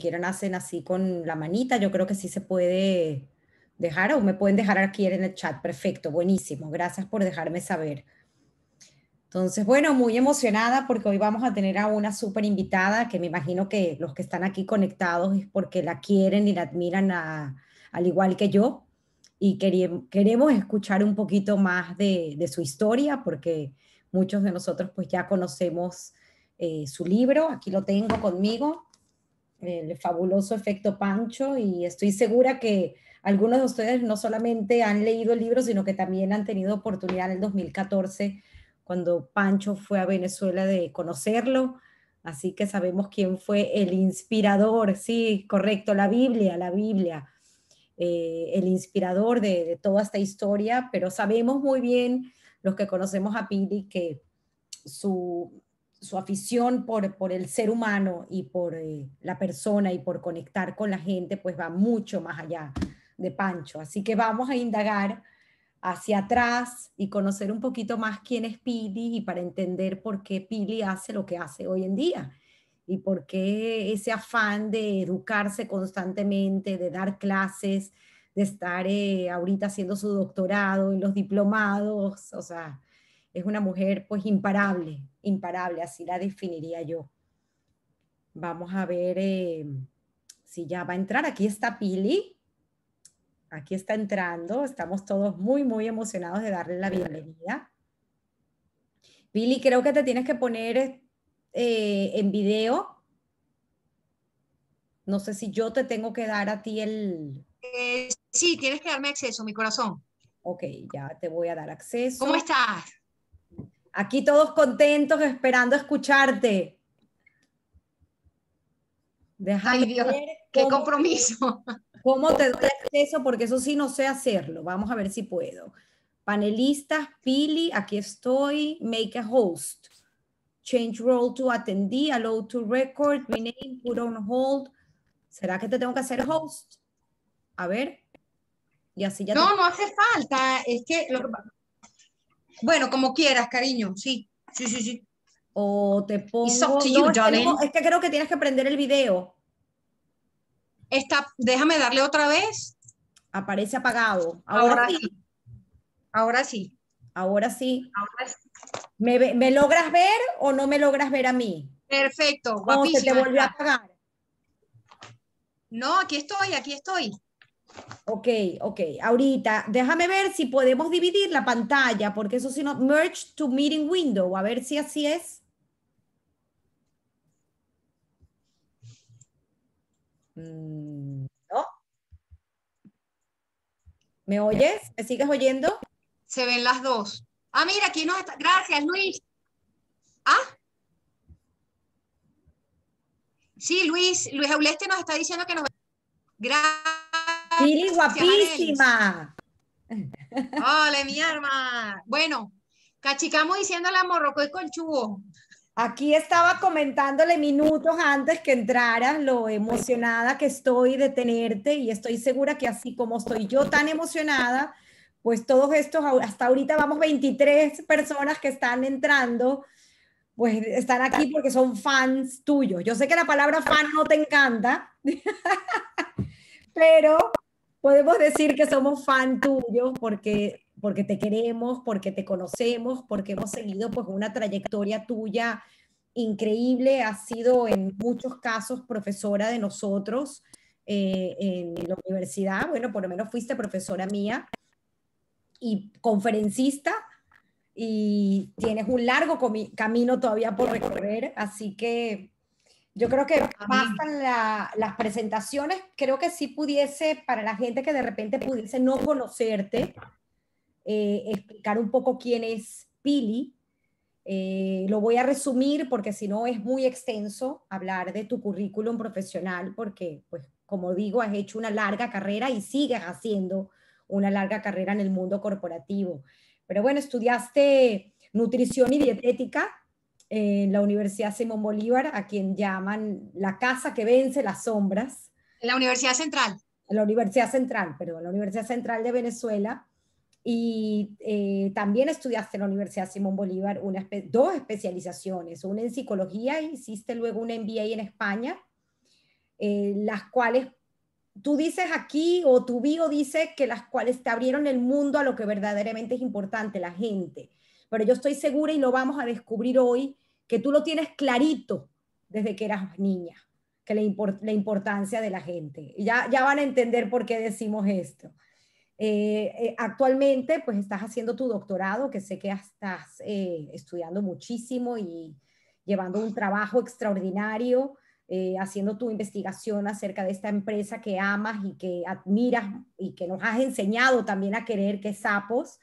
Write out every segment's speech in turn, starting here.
quieran hacen así con la manita, yo creo que sí se puede dejar o me pueden dejar aquí en el chat. Perfecto, buenísimo. Gracias por dejarme saber. Entonces, bueno, muy emocionada porque hoy vamos a tener a una súper invitada que me imagino que los que están aquí conectados es porque la quieren y la admiran al igual que yo. Y queremos escuchar un poquito más de, su historia porque muchos de nosotros pues ya conocemos eh, su libro. Aquí lo tengo conmigo el fabuloso efecto Pancho y estoy segura que algunos de ustedes no solamente han leído el libro, sino que también han tenido oportunidad en el 2014 cuando Pancho fue a Venezuela de conocerlo. Así que sabemos quién fue el inspirador, sí, correcto, la Biblia, la Biblia, eh, el inspirador de, toda esta historia, pero sabemos muy bien los que conocemos a Pili que su, su afición por, por el ser humano y por eh, la persona y por conectar con la gente, pues va mucho más allá de Pancho. Así que vamos a indagar hacia atrás y conocer un poquito más quién es Pili y para entender por qué Pili hace lo que hace hoy en día y por qué ese afán de educarse constantemente, de dar clases, de estar eh, ahorita haciendo su doctorado y los diplomados, o sea, es una mujer pues imparable, imparable, así la definiría yo. Vamos a ver eh, si ya va a entrar. Aquí está Pili. Aquí está entrando. Estamos todos muy, muy emocionados de darle la bienvenida. Pili, creo que te tienes que poner eh, en video. No sé si yo te tengo que dar a ti el... Eh, sí, tienes que darme acceso, mi corazón. Ok, ya te voy a dar acceso. ¿Cómo estás? Aquí todos contentos esperando escucharte. Ay, qué compromiso. ¿Cómo te doy acceso? Porque eso sí no sé hacerlo. Vamos a ver si puedo. Panelistas, Pili, aquí estoy. Make a host. Change role to attendee, allow to record, rename, put on hold. ¿Será que te tengo que hacer host? A ver. Y así ya no, no hace falta. Es que bueno, como quieras, cariño, sí, sí, sí, sí. O te pongo... Es que creo que tienes que prender el video. Está, déjame darle otra vez. Aparece apagado. Ahora, sí. Ahora sí. Ahora sí. ¿Me, logras ver o no me logras ver a mí? Perfecto, Ok, te volvió a apagar. No, aquí estoy, aquí estoy. Ok, ok. Ahorita, déjame ver si podemos dividir la pantalla, porque eso si no, merge to meeting window, a ver si así es. Mm, ¿No? ¿Me oyes? ¿Me sigues oyendo? Se ven las dos. Ah, mira, aquí nos está. Gracias, Luis. Ah. Sí, Luis, Luis Euleste nos está diciendo que nos. Gracias. Miri, guapísima. Hola, mi arma. Bueno, cachicamos diciéndole a Morrocoy Colchubo. Aquí estaba comentándole minutos antes que entraras lo emocionada que estoy de tenerte y estoy segura que así como estoy yo tan emocionada, pues todos estos, hasta ahorita vamos 23 personas que están entrando, pues están aquí porque son fans tuyos. Yo sé que la palabra fan no te encanta, pero podemos decir que somos fan tuyos porque, porque te queremos, porque te conocemos, porque hemos seguido pues una trayectoria tuya increíble. Has sido en muchos casos profesora de nosotros eh, en la universidad. Bueno, por lo menos fuiste profesora mía y conferencista y tienes un largo camino todavía por recorrer, así que yo creo que bastan las presentaciones, creo que sí pudiese, para la gente que de repente pudiese no conocerte, eh, explicar un poco quién es Pili. Eh, lo voy a resumir porque si no es muy extenso hablar de tu currículum profesional porque, pues, como digo, has hecho una larga carrera y sigues haciendo una larga carrera en el mundo corporativo. Pero bueno, estudiaste nutrición y dietética en la Universidad Simón Bolívar, a quien llaman la casa que vence las sombras. En la Universidad Central. En la Universidad Central, perdón, la Universidad Central de Venezuela. Y eh, también estudiaste en la Universidad Simón Bolívar dos especializaciones, una en psicología y hiciste luego un MBA en España, eh, las cuales tú dices aquí o tu bio dice que las cuales te abrieron el mundo a lo que verdaderamente es importante, la gente pero yo estoy segura y lo vamos a descubrir hoy, que tú lo tienes clarito desde que eras niña, que la, la importancia de la gente. Ya, ya van a entender por qué decimos esto. Eh, eh, actualmente, pues estás haciendo tu doctorado, que sé que estás eh, estudiando muchísimo y llevando un trabajo extraordinario, haciendo tu investigación acerca de esta empresa que amas y que admiras y que nos has enseñado también a querer que es Sapos.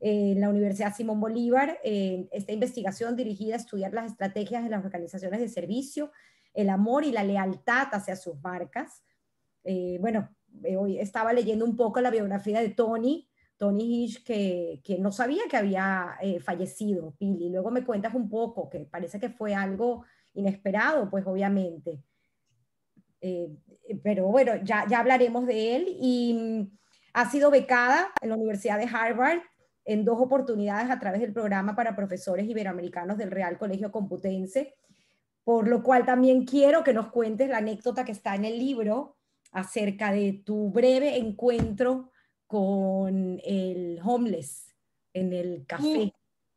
Eh, en la Universidad Simón Bolívar, esta investigación dirigida a estudiar las estrategias de las organizaciones de servicio, el amor y la lealtad hacia sus marcas. Eh, bueno, eh, hoy estaba leyendo un poco la biografía de Tony, Tony Hitch, que, que no sabía que había fallecido, Pili. Luego me cuentas un poco, que parece que fue algo inesperado, pues obviamente. pero bueno, ya, ya hablaremos de él y mm, ha sido becada en la Universidad de Harvard en dos oportunidades a través del programa para profesores iberoamericanos del Real Colegio Computense, por lo cual también quiero que nos cuentes la anécdota que está en el libro acerca de tu breve encuentro con el homeless en el uh, café.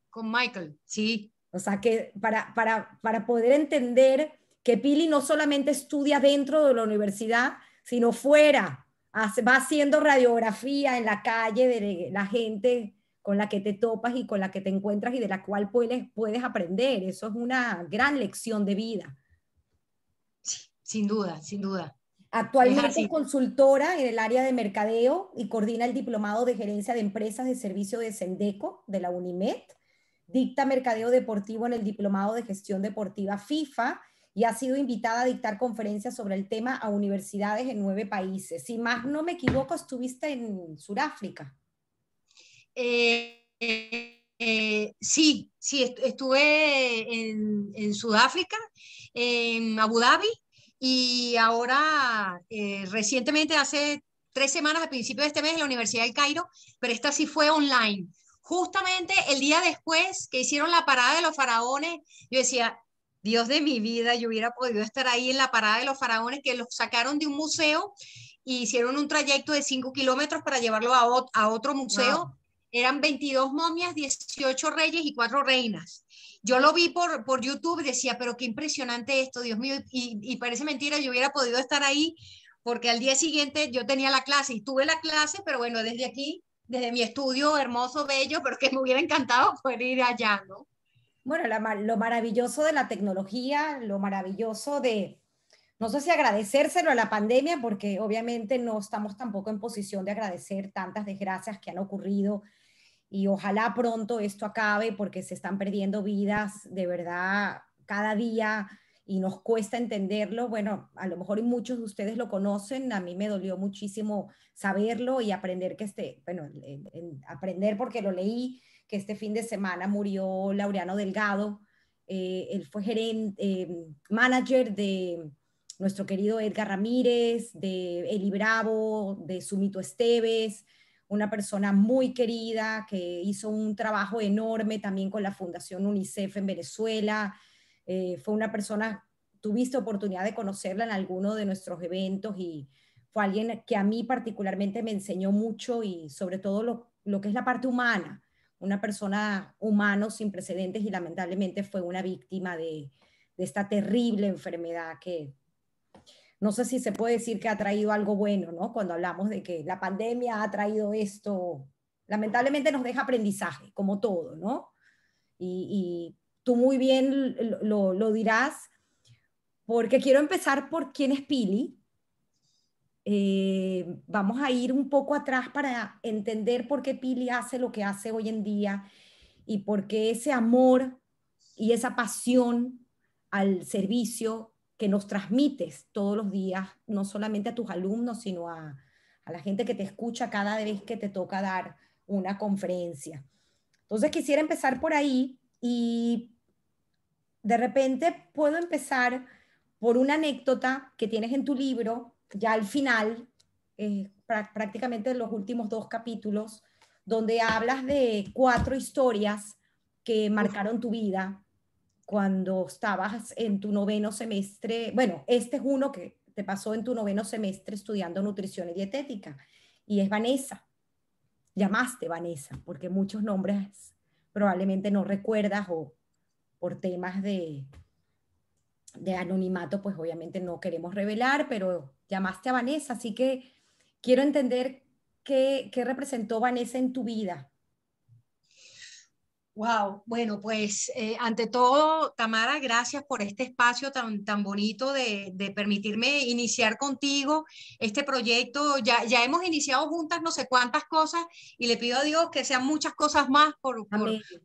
Con Michael, sí. O sea, que para, para, para poder entender que Pili no solamente estudia dentro de la universidad, sino fuera, va haciendo radiografía en la calle de la gente con la que te topas y con la que te encuentras y de la cual puedes, puedes aprender. Eso es una gran lección de vida. sin duda, sin duda. Actualmente es consultora en el área de mercadeo y coordina el diplomado de gerencia de empresas de servicio de Sendeco de la Unimet. Dicta mercadeo deportivo en el diplomado de gestión deportiva FIFA y ha sido invitada a dictar conferencias sobre el tema a universidades en nueve países. Si más no me equivoco, estuviste en Sudáfrica. Eh, eh, eh, sí, sí, estuve en, Sudáfrica, en Abu Dhabi, y ahora recientemente, hace tres semanas, a principios de este mes, en la Universidad del Cairo, pero esta sí fue online. Justamente el día después que hicieron la parada de los faraones, yo decía, Dios de mi vida, yo hubiera podido estar ahí en la parada de los faraones que los sacaron de un museo y e hicieron un trayecto de cinco kilómetros para llevarlo a, otro museo eran 22 momias, 18 reyes y 4 reinas. Yo lo vi por, por YouTube, decía, pero qué impresionante esto, Dios mío, y, parece mentira, yo hubiera podido estar ahí porque al día siguiente yo tenía la clase y tuve la clase, pero bueno, desde aquí, desde mi estudio hermoso, bello, pero que me hubiera encantado poder ir allá, ¿no? Bueno, lo maravilloso de la tecnología, lo maravilloso de, no sé si agradecérselo a la pandemia, porque obviamente no estamos tampoco en posición de agradecer tantas desgracias que han ocurrido y ojalá pronto esto acabe porque se están perdiendo vidas de verdad cada día y nos cuesta entenderlo. Bueno, a lo mejor muchos de ustedes lo conocen, a mí me dolió muchísimo saberlo y aprender que este, bueno, aprender porque lo leí, que este fin de semana murió Laureano Delgado, eh, él fue gerente, eh, manager de nuestro querido Edgar Ramírez, de Eli Bravo, de Sumito Esteves, una persona muy querida que hizo un trabajo enorme también con la Fundación UNICEF en Venezuela. Eh, fue una persona, tuviste oportunidad de conocerla en alguno de nuestros eventos y fue alguien que a mí particularmente me enseñó mucho y sobre todo lo, que es la parte humana. Una persona humano sin precedentes y lamentablemente fue una víctima de, de esta terrible enfermedad que no sé si se puede decir que ha traído algo bueno, ¿no? Cuando hablamos de que la pandemia ha traído esto, lamentablemente nos deja aprendizaje, como todo, ¿no? Y, tú muy bien lo, dirás, porque quiero empezar por quién es Pili. Eh, vamos a ir un poco atrás para entender por qué Pili hace lo que hace hoy en día y por qué ese amor y esa pasión al servicio que nos transmites todos los días, no solamente a tus alumnos, sino a, la gente que te escucha cada vez que te toca dar una conferencia. Entonces quisiera empezar por ahí y de repente puedo empezar por una anécdota que tienes en tu libro, ya al final, eh, prácticamente en los últimos dos capítulos, donde hablas de cuatro historias que marcaron tu vida cuando estabas en tu noveno semestre, bueno, este es uno que te pasó en tu noveno semestre estudiando nutrición y dietética, y es Vanessa. Llamaste Vanessa, porque muchos nombres probablemente no recuerdas o por temas de, de anonimato, pues obviamente no queremos revelar, pero llamaste a Vanessa, así que quiero entender qué representó Vanessa en tu vida, Wow, bueno, pues eh, ante todo, Tamara, gracias por este espacio tan, tan bonito de, de permitirme iniciar contigo este proyecto. Ya, ya hemos iniciado juntas no sé cuántas cosas y le pido a Dios que sean muchas cosas más por,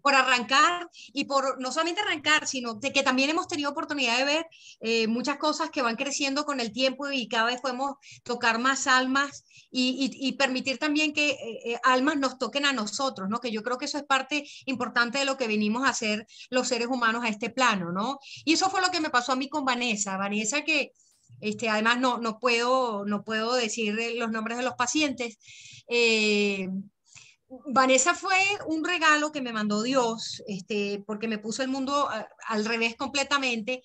por, arrancar y por no solamente arrancar, sino que también hemos tenido oportunidad de ver eh, muchas cosas que van creciendo con el tiempo y cada vez podemos tocar más almas y, permitir también que eh, eh, almas nos toquen a nosotros, ¿no? Que yo creo que eso es parte importante de lo que venimos a hacer los seres humanos a este plano, ¿no? Y eso fue lo que me pasó a mí con Vanessa, Vanessa que... Este, además, no, no, puedo, no puedo decir eh, los nombres de los pacientes. Vanessa fue un regalo que me mandó Dios, este, porque me puso el mundo al revés completamente,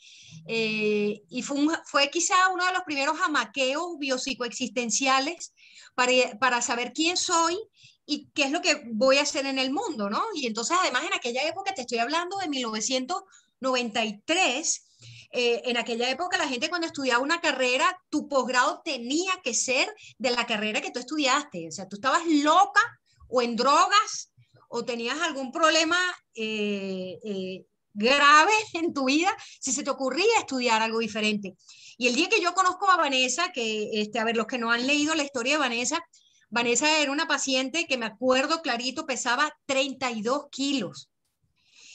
y fue, fue, quizá uno de los primeros jamaqueos biopsicoexistenciales para, saber quién soy y qué es lo que voy a hacer en el mundo, ¿no? Y entonces, además, en aquella época, te estoy hablando de 1993, eh, en aquella época la gente cuando estudiaba una carrera, tu posgrado tenía que ser de la carrera que tú estudiaste, o sea, tú estabas loca o en drogas o tenías algún problema eh, eh, grave en tu vida si se te ocurría estudiar algo diferente. Y el día que yo conozco a Vanessa, que, este, a ver, los que no han leído la historia de Vanessa, Vanessa era una paciente que me acuerdo clarito, pesaba 32 kilos.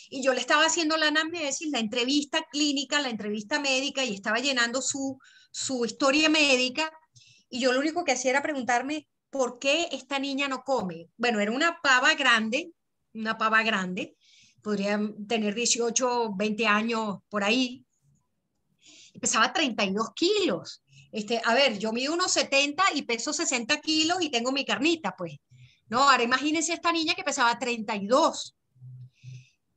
Y yo le estaba haciendo la anamnesis, la entrevista clínica, la entrevista médica, y estaba llenando su, su historia médica. Y yo lo único que hacía era preguntarme, ¿por qué esta niña no come? Bueno, era una pava grande, una pava grande, podrían tener 18, 20 años por ahí. pesaba 32 kilos. Este, a ver, yo mido unos 70 y peso 60 kilos y tengo mi carnita, pues. No, ahora imagínense esta niña que pesaba 32.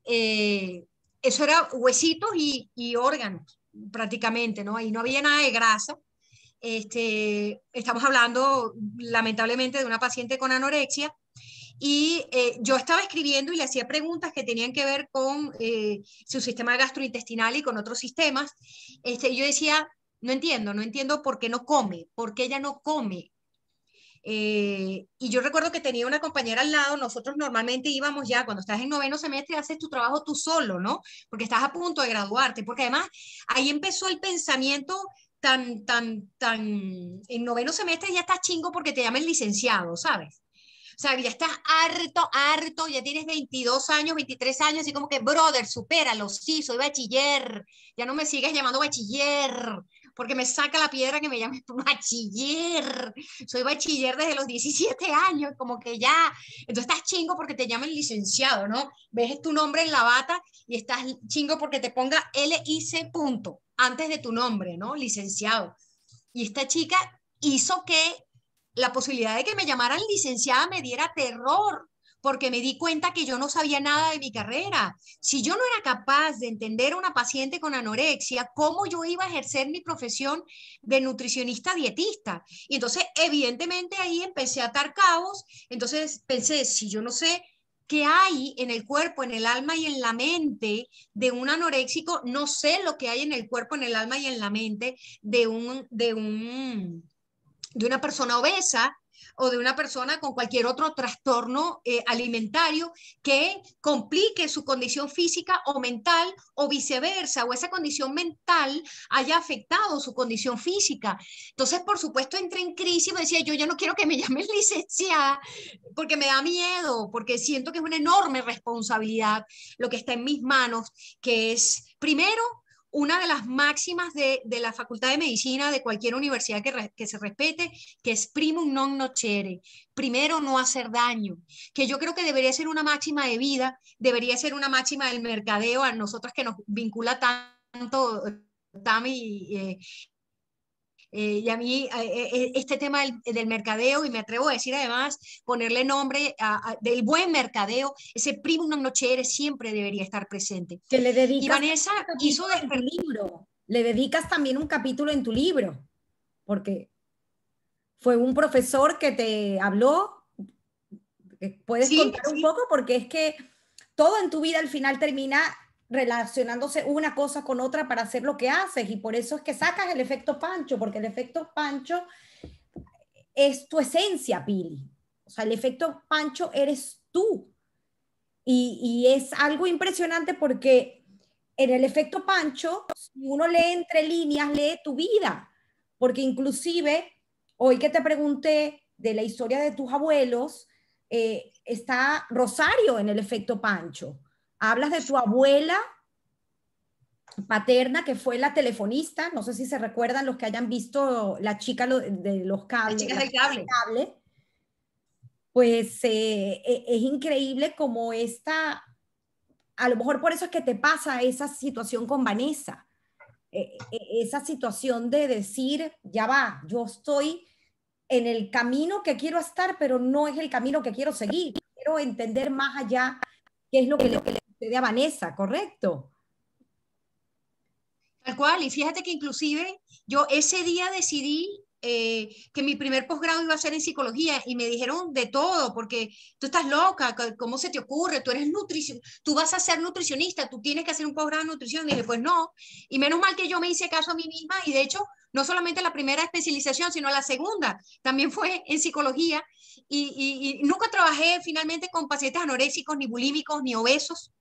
Eh, eso era huesitos y, órganos, prácticamente, ¿no? Ahí no había nada de grasa. Este, estamos hablando, lamentablemente, de una paciente con anorexia y eh, yo estaba escribiendo y le hacía preguntas que tenían que ver con eh, su sistema gastrointestinal y con otros sistemas. Este, yo decía, no entiendo, no entiendo por qué no come, por qué ella no come. Eh, y yo recuerdo que tenía una compañera al lado, nosotros normalmente íbamos ya, cuando estás en noveno semestre, haces tu trabajo tú solo, ¿no? Porque estás a punto de graduarte, porque además ahí empezó el pensamiento tan, tan, tan, en noveno semestre ya estás chingo porque te llaman licenciado, ¿sabes? O sea, ya estás harto, harto, ya tienes 22 años, 23 años, y como que, brother, supéralo, sí, soy bachiller, ya no me sigues llamando bachiller, porque me saca la piedra que me llames bachiller, soy bachiller desde los 17 años, como que ya, entonces estás chingo porque te llaman licenciado, ¿no? Ves tu nombre en la bata y estás chingo porque te ponga LIC punto antes de tu nombre, ¿no? Licenciado. Y esta chica hizo que la posibilidad de que me llamaran licenciada me diera terror, porque me di cuenta que yo no sabía nada de mi carrera. Si yo no era capaz de entender a una paciente con anorexia, ¿cómo yo iba a ejercer mi profesión de nutricionista dietista? Y entonces, evidentemente, ahí empecé a atar cabos. Entonces pensé, si yo no sé qué hay en el cuerpo, en el alma y en la mente de un anoréxico, no sé lo que hay en el cuerpo, en el alma y en la mente de un, de un de una persona obesa o de una persona con cualquier otro trastorno eh, alimentario que complique su condición física o mental o viceversa, o esa condición mental haya afectado su condición física. Entonces, por supuesto, entré en crisis y me decía, yo ya no quiero que me llamen licenciada porque me da miedo, porque siento que es una enorme responsabilidad lo que está en mis manos, que es, primero, una de las máximas de, la Facultad de Medicina de cualquier universidad que, se respete, que es primum non nocere, primero no hacer daño, que yo creo que debería ser una máxima de vida, debería ser una máxima del mercadeo a nosotras que nos vincula tanto eh, Tami eh, eh, y a mí e, e, este tema del, mercadeo, y me atrevo a decir además, ponerle nombre del buen mercadeo, ese primo eres siempre debería estar presente. Que le y Vanessa hizo libro, le dedicas también un capítulo en tu libro, porque fue un profesor que te habló. Eh, ¿Puedes contar un poco? Porque es que todo en tu vida al final termina relacionándose una cosa con otra para hacer lo que haces y por eso es que sacas el efecto pancho, porque el efecto pancho es tu esencia, Pili. O sea, el efecto pancho eres tú. Y, es algo impresionante porque en el efecto pancho, si uno lee entre líneas, lee tu vida, porque inclusive hoy que te pregunté de la historia de tus abuelos, eh, está Rosario en el efecto pancho Hablas de tu abuela paterna, que fue la telefonista, no sé si se recuerdan los que hayan visto la chica de los cables. La chica cable. Pues eh, e, es increíble como esta, a lo mejor por eso es que te pasa esa situación con Vanessa, e, e, esa situación de decir, ya va, yo estoy en el camino que quiero estar, pero no es el camino que quiero seguir, quiero entender más allá qué es lo que le de abanessa Vanessa, correcto. Tal cual, y fíjate que inclusive yo ese día decidí eh, que mi primer posgrado iba a ser en psicología y me dijeron de todo, porque tú estás loca, ¿cómo se te ocurre? Tú eres nutrición, tú vas a ser nutricionista, tú tienes que hacer un posgrado en nutrición. Y dije, pues no. Y menos mal que yo me hice caso a mí misma y de hecho, no solamente la primera especialización, sino la segunda, también fue en psicología y, nunca trabajé finalmente con pacientes anoréxicos, ni bulímicos, ni obesos,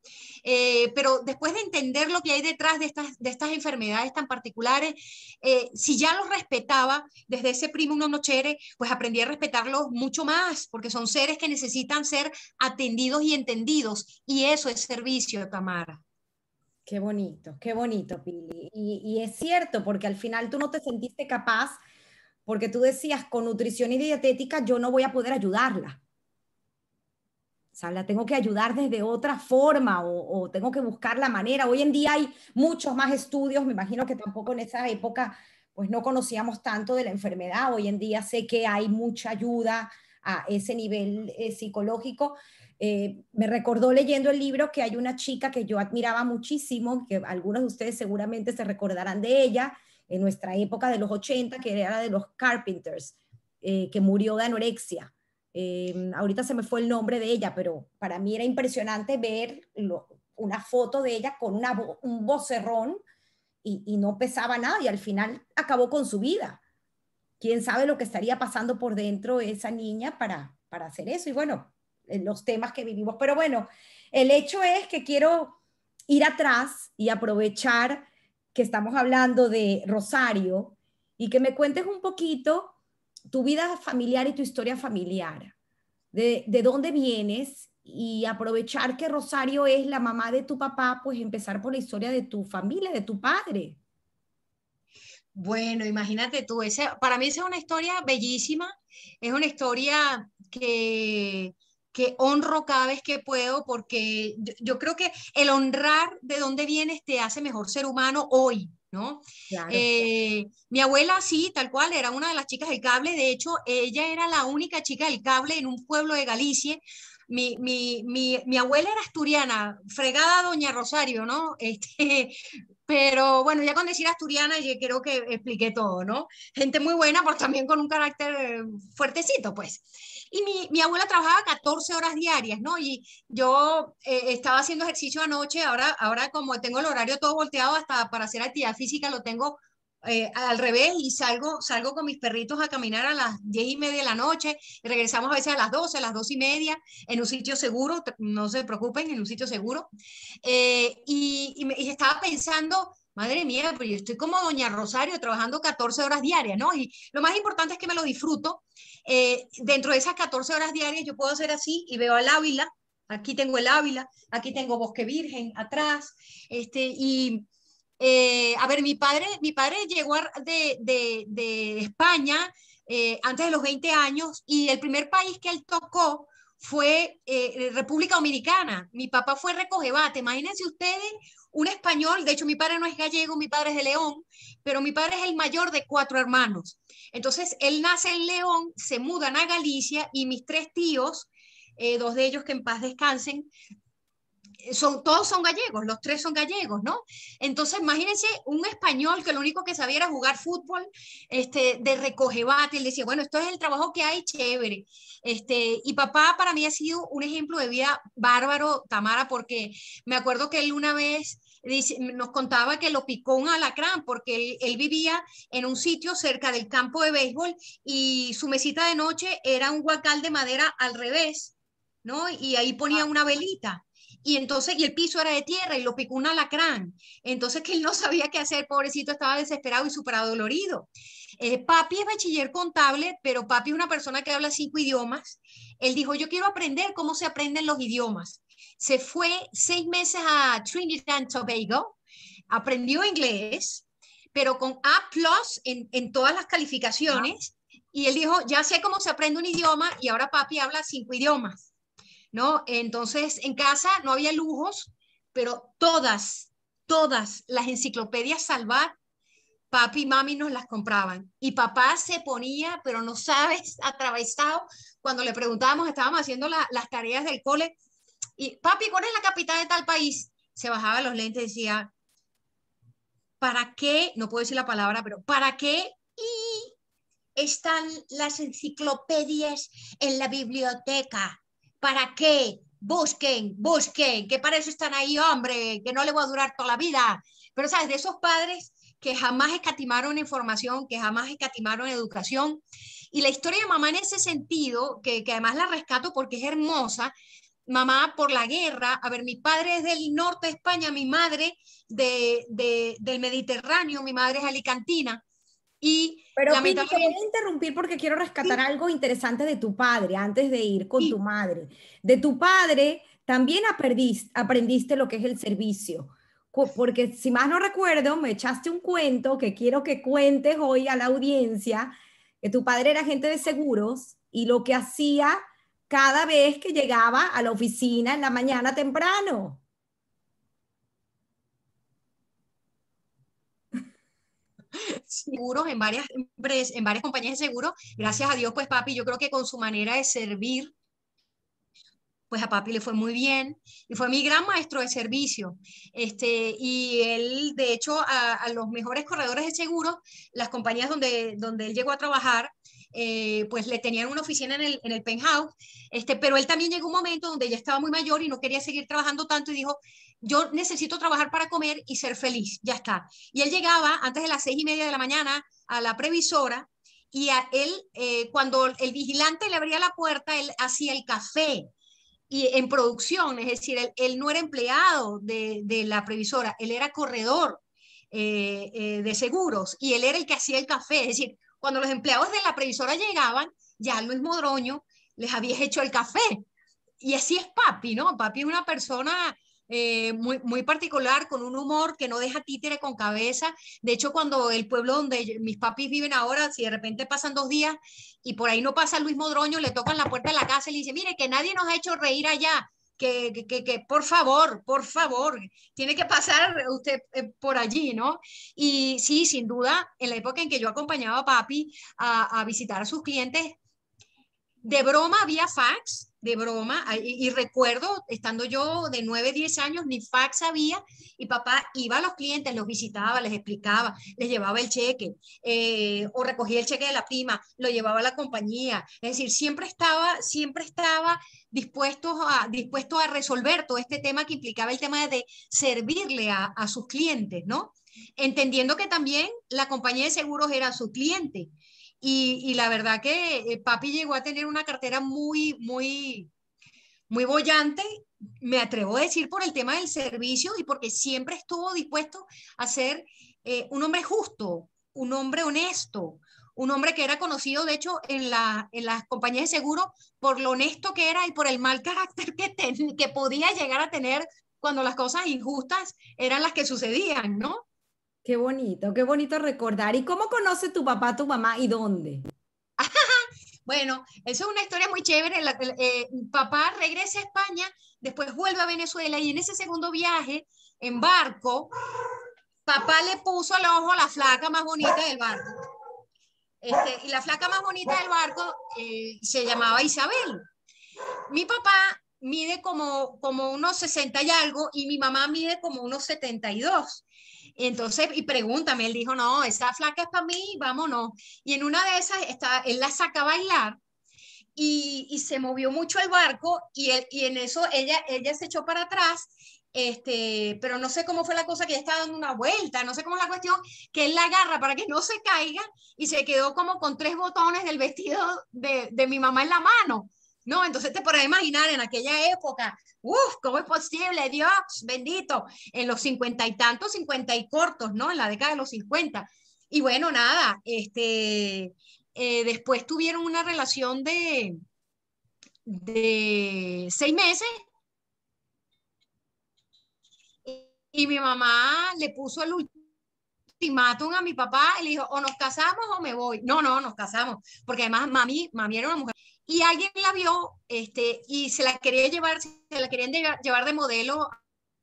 eh, pero después de entender lo que hay detrás de estas, de estas enfermedades tan particulares, eh, si ya los respetaba, desde ese primo uno nochere, pues aprendí a respetarlos mucho más, porque son seres que necesitan ser atendidos y entendidos, y eso es servicio, Tamara. Qué bonito, qué bonito, Pili. Y, es cierto, porque al final tú no te sentiste capaz, porque tú decías, con nutrición y dietética yo no voy a poder ayudarla. O sea, la tengo que ayudar desde otra forma o, o, tengo que buscar la manera. Hoy en día hay muchos más estudios, me imagino que tampoco en esa época pues no conocíamos tanto de la enfermedad. Hoy en día sé que hay mucha ayuda a ese nivel eh, psicológico. Eh, me recordó leyendo el libro que hay una chica que yo admiraba muchísimo, que algunos de ustedes seguramente se recordarán de ella, en nuestra época de los 80, que era de los Carpenters, eh, que murió de anorexia. ahorita se me fue el nombre de ella, pero para mí era impresionante ver una foto de ella con un vocerrón y, no pesaba nada y al final acabó con su vida. Quién sabe lo que estaría pasando por dentro esa niña para, para hacer eso. Y bueno, los temas que vivimos. Pero bueno, el hecho es que quiero ir atrás y aprovechar que estamos hablando de Rosario y que me cuentes un poquito tu vida familiar y tu historia familiar de, dónde vienes y aprovechar que Rosario es la mamá de tu papá, pues empezar por la historia de tu familia, de tu padre. Bueno, imagínate tú, ese, para mí esa es una historia bellísima, es una historia que, honro cada vez que puedo, porque yo, creo que el honrar de dónde vienes te hace mejor ser humano hoy. ¿no? Eh, mi abuela sí, tal cual, era una de las chicas del cable, de hecho, ella era la única chica del cable en un pueblo de Galicia. Mi, mi, mi, mi abuela era asturiana, fregada doña Rosario, ¿no? Este, pero bueno, ya con decir asturiana, yo creo que expliqué todo, ¿no? Gente muy buena, pues también con un carácter eh, fuertecito, pues. Y mi, abuela trabajaba 14 horas diarias, ¿no? Y yo eh, estaba haciendo ejercicio anoche, ahora, ahora como tengo el horario todo volteado, hasta para hacer actividad física lo tengo eh, al revés y salgo, salgo con mis perritos a caminar a las diez y media de la noche, regresamos a veces a las 12, a las dos y media, en un sitio seguro, no se preocupen, en un sitio seguro. Eh, y, estaba pensando, madre mía, pero yo estoy como doña Rosario trabajando 14 horas diarias, ¿no? Y lo más importante es que me lo disfruto. Eh, dentro de esas 14 horas diarias yo puedo hacer así y veo al Ávila, aquí tengo el Ávila, aquí tengo Bosque Virgen atrás, este, y eh, a ver, mi padre, mi padre llegó de, España eh, antes de los 20 años y el primer país que él tocó fue eh, República Dominicana. Mi papá fue recogebate. Imagínense ustedes, un español, de hecho mi padre no es gallego, mi padre es de León, pero mi padre es el mayor de cuatro hermanos. Entonces, él nace en León, se mudan a Galicia y mis tres tíos, dos de ellos que en paz descansen, son, todos son gallegos, los tres son gallegos, ¿no? Entonces, imagínense un español que lo único que sabía era jugar fútbol, este, de bate él decía, bueno, esto es el trabajo que hay, chévere. Este, y papá para mí ha sido un ejemplo de vida bárbaro, Tamara, porque me acuerdo que él una vez nos contaba que lo picó un alacrán porque él, vivía en un sitio cerca del campo de béisbol y su mesita de noche era un huacal de madera al revés, ¿no? Y ahí ponía ah. una velita y entonces, y el piso era de tierra y lo picó un alacrán. Entonces, que él no sabía qué hacer, pobrecito, estaba desesperado y súper dolorido eh, papi es bachiller contable, pero papi es una persona que habla cinco idiomas. Él dijo, yo quiero aprender cómo se aprenden los idiomas. Se fue seis meses a Trinidad y Tobago, aprendió inglés, pero con A en todas las calificaciones. Y él dijo, ya sé cómo se aprende un idioma y ahora papi habla cinco idiomas. ¿no? Entonces, en casa no había lujos, pero todas, todas las enciclopedias Salvar, papi y mami nos las compraban. Y papá se ponía, pero no sabes, atravesado, cuando le preguntábamos, estábamos haciendo las tareas del cole, y papi, ¿cuál es la capital de tal país? Se bajaba los lentes y decía, ¿para qué? No puedo decir la palabra, pero ¿para qué? Y están las enciclopedias en la biblioteca. ¿Para qué? Busquen, busquen, que para eso están ahí, hombre, que no le voy a durar toda la vida. Pero, ¿sabes? De esos padres que jamás escatimaron información, que jamás escatimaron educación. Y la historia de mamá en ese sentido, que, además la rescato porque es hermosa, mamá por la guerra, a ver, mi padre es del norte de España, mi madre de, del Mediterráneo, mi madre es alicantina, y Pero Pini, te a interrumpir porque quiero rescatar algo interesante de tu padre antes de ir con tu madre. De tu padre también aprendiste, aprendiste lo que es el servicio. Porque si más no recuerdo, me echaste un cuento que quiero que cuentes hoy a la audiencia, que tu padre era agente de seguros y lo que hacía cada vez que llegaba a la oficina en la mañana temprano. seguros en varias empresas, en varias compañías de seguros. Gracias a Dios, pues papi, yo creo que con su manera de servir, pues a papi le fue muy bien y fue mi gran maestro de servicio. Este, y él, de hecho, a, los mejores corredores de seguros, las compañías donde, donde él llegó a trabajar, eh, pues le tenían una oficina en el, en el penthouse, este, pero él también llegó un momento donde ya estaba muy mayor y no quería seguir trabajando tanto y dijo, yo necesito trabajar para comer y ser feliz, ya está. Y él llegaba antes de las seis y media de la mañana a la previsora y a él, eh, cuando el vigilante le abría la puerta, él hacía el café y en producción, es decir, él, no era empleado de, la previsora, él era corredor eh, de seguros y él era el que hacía el café, es decir, cuando los empleados de la previsora llegaban, ya Luis Modroño les había hecho el café. Y así es Papi, ¿no? Papi es una persona eh, muy, particular, con un humor que no deja títere con cabeza. De hecho, cuando el pueblo donde mis papis viven ahora, si de repente pasan dos días y por ahí no pasa Luis Modroño, le tocan la puerta de la casa y le dice, mire, que nadie nos ha hecho reír allá que, por favor, por favor, tiene que pasar usted eh, por allí, ¿no? Y sí, sin duda, en la época en que yo acompañaba a papi a visitar a sus clientes, de broma había fax, de broma, y, recuerdo, estando yo de 9, 10 años, ni fax había, y papá iba a los clientes, los visitaba, les explicaba, les llevaba el cheque, eh, o recogía el cheque de la prima, lo llevaba a la compañía, es decir, siempre estaba, siempre estaba dispuesto a, dispuesto a resolver todo este tema que implicaba el tema de servirle a, a sus clientes, ¿no? Entendiendo que también la compañía de seguros era su cliente, y, la verdad que eh, papi llegó a tener una cartera muy, muy, muy bollante me atrevo a decir por el tema del servicio y porque siempre estuvo dispuesto a ser eh, un hombre justo, un hombre honesto, un hombre que era conocido, de hecho, en, la, en las compañías de seguro por lo honesto que era y por el mal carácter que, que podía llegar a tener cuando las cosas injustas eran las que sucedían, ¿no? Qué bonito, qué bonito recordar. ¿Y cómo conoce tu papá, tu mamá y dónde? bueno, eso es una historia muy chévere. La, eh, papá regresa a España, después vuelve a Venezuela y en ese segundo viaje, en barco, papá le puso al ojo la flaca más bonita del barco. Este, y la flaca más bonita del barco eh, se llamaba Isabel. Mi papá mide como, como unos 60 y algo y mi mamá mide como unos 72 entonces, y pregúntame, él dijo, no, esa flaca es para mí, vámonos. Y en una de esas, está, él la saca a bailar y, se movió mucho el barco y, en eso ella, se echó para atrás este, pero no sé cómo fue la cosa que ella estaba dando una vuelta, no sé cómo es la cuestión, que él la agarra para que no se caiga y se quedó como con tres botones del vestido de, mi mamá en la mano. No, entonces te podrás imaginar en aquella época Uf, ¿cómo es posible? Dios bendito, en los cincuenta y tantos, cincuenta y cortos, ¿no? En la década de los cincuenta. Y bueno, nada, este, eh, después tuvieron una relación de, de seis meses y mi mamá le puso el ultimátum a mi papá y le dijo, o nos casamos o me voy. No, no, nos casamos, porque además mami, mami era una mujer y alguien la vio este, y se la quería llevar, se la querían llevar de modelo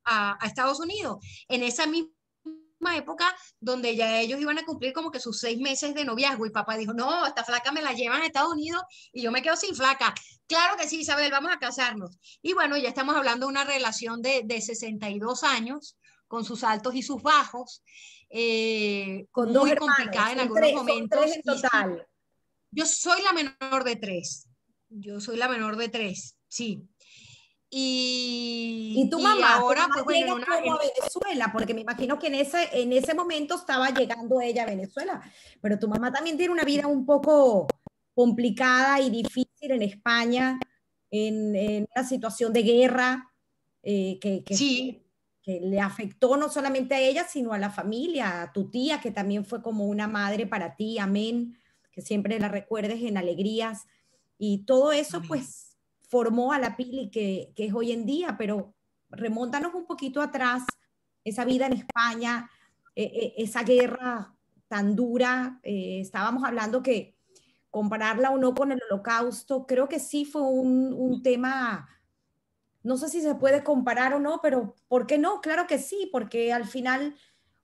a, Estados Unidos. En esa misma época donde ya ellos iban a cumplir como que sus seis meses de noviazgo y papá dijo, no, esta flaca me la llevan a Estados Unidos y yo me quedo sin flaca. Claro que sí, Isabel, vamos a casarnos. Y bueno, ya estamos hablando de una relación de, 62 años, con sus altos y sus bajos, eh, con muy complicada en algunos momentos. total. yo soy la menor de tres. Yo soy la menor de tres, sí. Y, tu mamá, ahora, pues, a Venezuela, porque me imagino que en ese, momento estaba llegando ella a Venezuela, pero tu mamá también tiene una vida un poco complicada y difícil en España, en, una situación de guerra eh, que, que le afectó no solamente a ella, sino a la familia, a tu tía, que también fue como una madre para ti, amén, que siempre la recuerdes en alegrías. Y todo eso pues formó a la Pili que, es hoy en día, pero remóntanos un poquito atrás, esa vida en España, eh, eh, esa guerra tan dura, eh, estábamos hablando que compararla o no con el holocausto, creo que sí fue un, tema, no sé si se puede comparar o no, pero ¿por qué no? Claro que sí, porque al final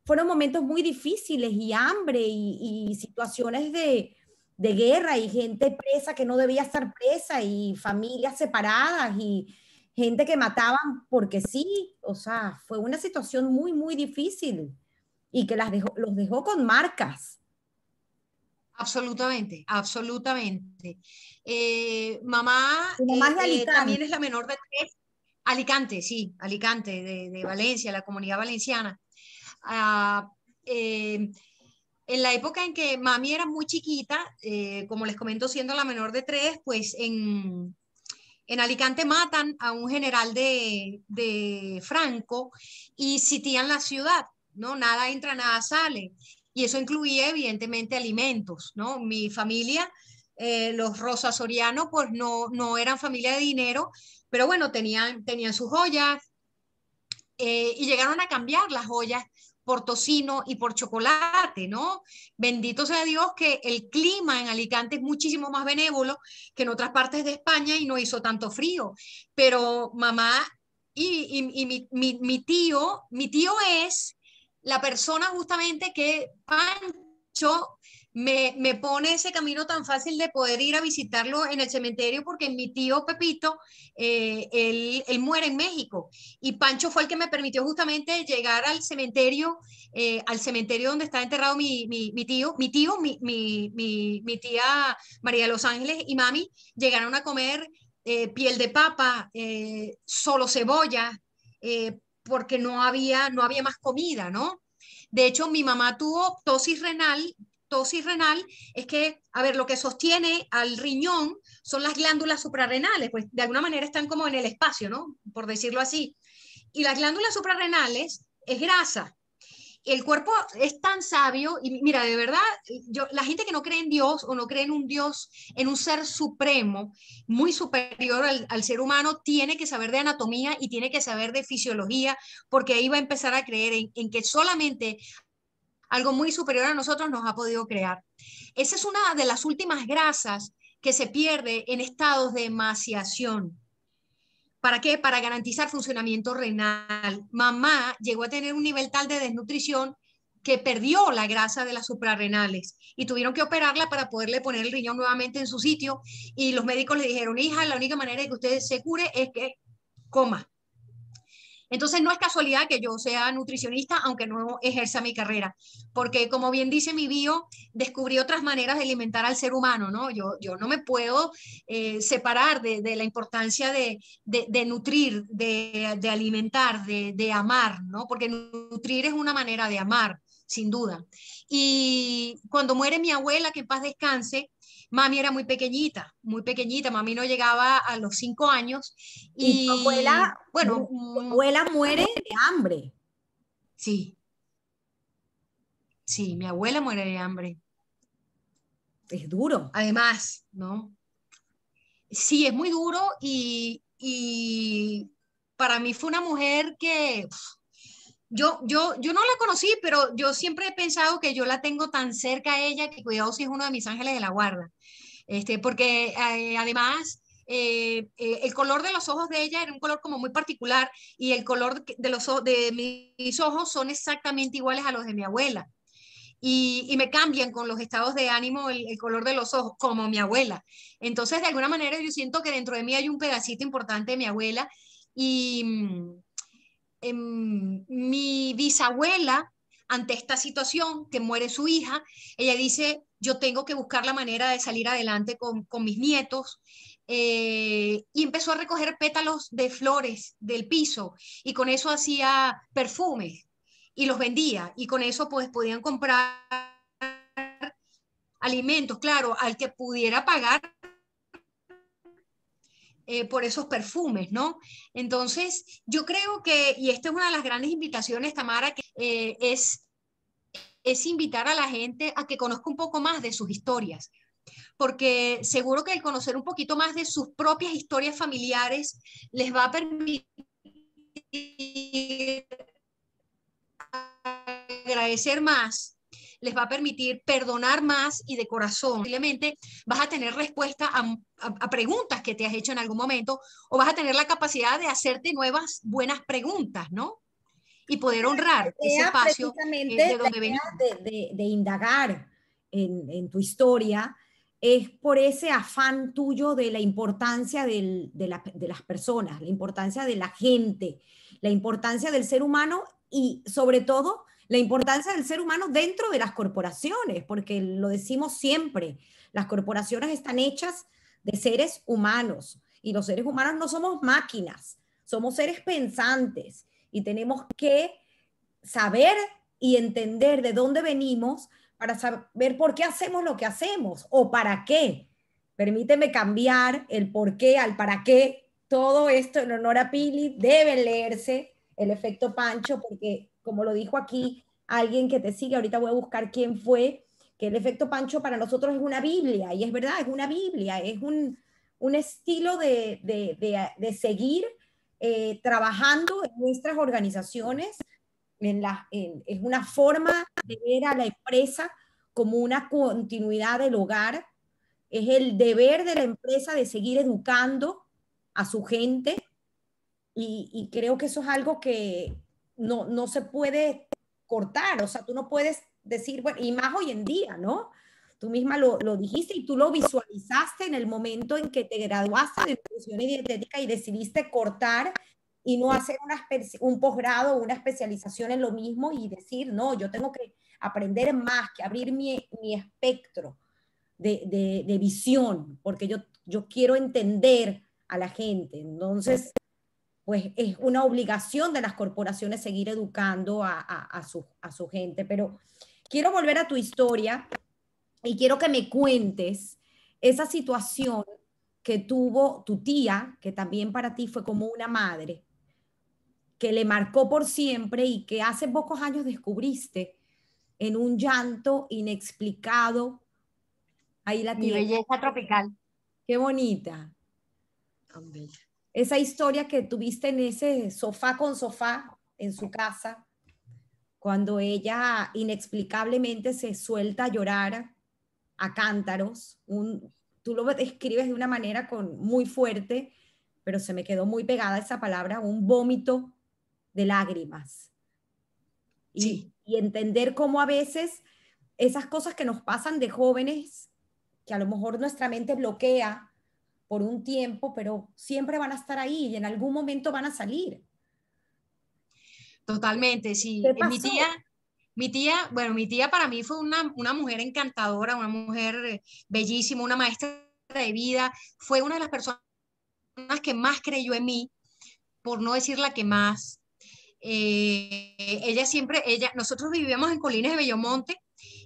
fueron momentos muy difíciles y hambre y situaciones de, de guerra y gente presa que no debía estar presa y familias separadas y gente que mataban porque sí. O sea, fue una situación muy, muy difícil y que las dejó, los dejó con marcas. Absolutamente, absolutamente. Eh, mamá, mamá eh, eh, también es la menor de tres. Alicante, sí, Alicante, de, Valencia, la comunidad valenciana. Ah, en la época en que mami era muy chiquita, eh, como les comento, siendo la menor de tres, pues en, Alicante matan a un general de, de, Franco y sitian la ciudad, ¿no? Nada entra, nada sale. Y eso incluía, evidentemente, alimentos, ¿no? Mi familia, eh, los Rosas Soriano, pues no, no eran familia de dinero, pero bueno, tenían, tenían sus joyas, eh, y llegaron a cambiar las joyas por tocino y por chocolate, ¿no? Bendito sea Dios que el clima en Alicante es muchísimo más benévolo que en otras partes de España y no hizo tanto frío. Pero mamá y, mi, tío, mi tío es la persona justamente que Pancho me, pone ese camino tan fácil de poder ir a visitarlo en el cementerio porque mi tío Pepito, eh, él, muere en México y Pancho fue el que me permitió justamente llegar al cementerio, eh, al cementerio donde está enterrado mi, tío, mi tío, mi, tía María de los Ángeles y mami llegaron a comer eh, piel de papa, solo cebolla, porque no había, no había más comida, ¿no? De hecho, mi mamá tuvo tosis renal renal es que, a ver, lo que sostiene al riñón son las glándulas suprarrenales, pues de alguna manera están como en el espacio, ¿no? Por decirlo así. Y las glándulas suprarrenales es grasa. El cuerpo es tan sabio, y mira, de verdad, yo, la gente que no cree en Dios o no cree en un Dios, en un ser supremo, muy superior al, ser humano, tiene que saber de anatomía y tiene que saber de fisiología, porque ahí va a empezar a creer en que solamente algo muy superior a nosotros nos ha podido crear. Esa es una de las últimas grasas que se pierde en estados de emaciación. ¿Para qué? Para garantizar funcionamiento renal. Mamá llegó a tener un nivel tal de desnutrición que perdió la grasa de las suprarrenales y tuvieron que operarla para poderle poner el riñón nuevamente en su sitio y los médicos le dijeron, hija, la única manera de que usted se cure es que coma. Entonces no es casualidad que yo sea nutricionista, aunque no ejerza mi carrera, porque como bien dice mi bio, descubrí otras maneras de alimentar al ser humano, ¿no? Yo, yo no me puedo eh, separar de, la importancia de, nutrir, de, alimentar, de, amar, ¿no? Porque nutrir es una manera de amar, sin duda. Y cuando muere mi abuela, que en paz descanse, Mami era muy pequeñita, muy pequeñita, mami no llegaba a los cinco años y, abuela, bueno, mm, abuela muere de hambre. Sí. Sí, mi abuela muere de hambre. Es duro. Además, ¿no? Sí, es muy duro y, y para mí fue una mujer que yo, yo, yo no la conocí, pero yo siempre he pensado que yo la tengo tan cerca a ella que cuidado si es uno de mis ángeles de la guarda. Este, porque eh, además eh, eh, el color de los ojos de ella era un color como muy particular y el color de, los, de mis ojos son exactamente iguales a los de mi abuela. Y, y me cambian con los estados de ánimo el, el, color de los ojos, como mi abuela. Entonces, de alguna manera, yo siento que dentro de mí hay un pedacito importante de mi abuela y, Em, mi bisabuela, ante esta situación, que muere su hija, ella dice, yo tengo que buscar la manera de salir adelante con, mis nietos. Eh, y empezó a recoger pétalos de flores del piso y con eso hacía perfumes y los vendía y con eso pues podían comprar alimentos, claro, al que pudiera pagar eh, por esos perfumes, ¿no? Entonces, yo creo que, y esta es una de las grandes invitaciones, Tamara, que eh, es, es invitar a la gente a que conozca un poco más de sus historias, porque seguro que el conocer un poquito más de sus propias historias familiares les va a permitir agradecer más les va a permitir perdonar más y de corazón. Simplemente vas a tener respuesta a, preguntas que te has hecho en algún momento o vas a tener la capacidad de hacerte nuevas buenas preguntas, ¿no? Y poder honrar ese espacio eh, de donde De, indagar en, tu historia es por ese afán tuyo de la importancia de las personas, la importancia de la gente, la importancia del ser humano y sobre todo la importancia del ser humano dentro de las corporaciones, porque lo decimos siempre, las corporaciones están hechas de seres humanos y los seres humanos no somos máquinas, somos seres pensantes y tenemos que saber y entender de dónde venimos para saber por qué hacemos lo que hacemos o para qué. Permíteme cambiar el por qué al para qué. Todo esto en honor a Pili debe leerse el efecto Pancho porque como lo dijo aquí alguien que te sigue, ahorita voy a buscar quién fue, que el efecto Pancho para nosotros es una Biblia, y es verdad, es una Biblia, es un, estilo de, seguir eh, trabajando en nuestras organizaciones, en la, es una forma de ver a la empresa como una continuidad del hogar, es el deber de la empresa de seguir educando a su gente, y creo que eso es algo que, no, no se puede cortar, o sea, tú no puedes decir, bueno, y más hoy en día, ¿no? Tú misma lo, dijiste y tú lo visualizaste en el momento en que te graduaste de nutrición y dietética y decidiste cortar y no hacer un posgrado una especialización en lo mismo y decir, no, yo tengo que aprender más, que abrir mi, espectro de, visión, porque yo, yo quiero entender a la gente. Entonces, pues es una obligación de las corporaciones seguir educando a, su, a su gente. Pero quiero volver a tu historia y quiero que me cuentes esa situación que tuvo tu tía, que también para ti fue como una madre, que le marcó por siempre y que hace pocos años descubriste en un llanto inexplicado. Ahí la Mi belleza tropical. Qué bonita. Tan bella esa historia que tuviste en ese sofá con sofá en su casa, cuando ella inexplicablemente se suelta a llorar a cántaros, un, tú lo describes de una manera con, muy fuerte, pero se me quedó muy pegada esa palabra, un vómito de lágrimas. Y, y entender cómo a veces esas cosas que nos pasan de jóvenes, que a lo mejor nuestra mente bloquea por un tiempo, pero siempre van a estar ahí y en algún momento van a salir. Totalmente, sí. Eh, mi tía, mi tía, bueno, mi tía para mí fue una, mujer encantadora, una mujer eh, bellísima, una maestra de vida. Fue una de las personas que más creyó en mí, por no decir la que más. Eh, ella siempre, ella, nosotros vivíamos en Colinas de Bellomonte,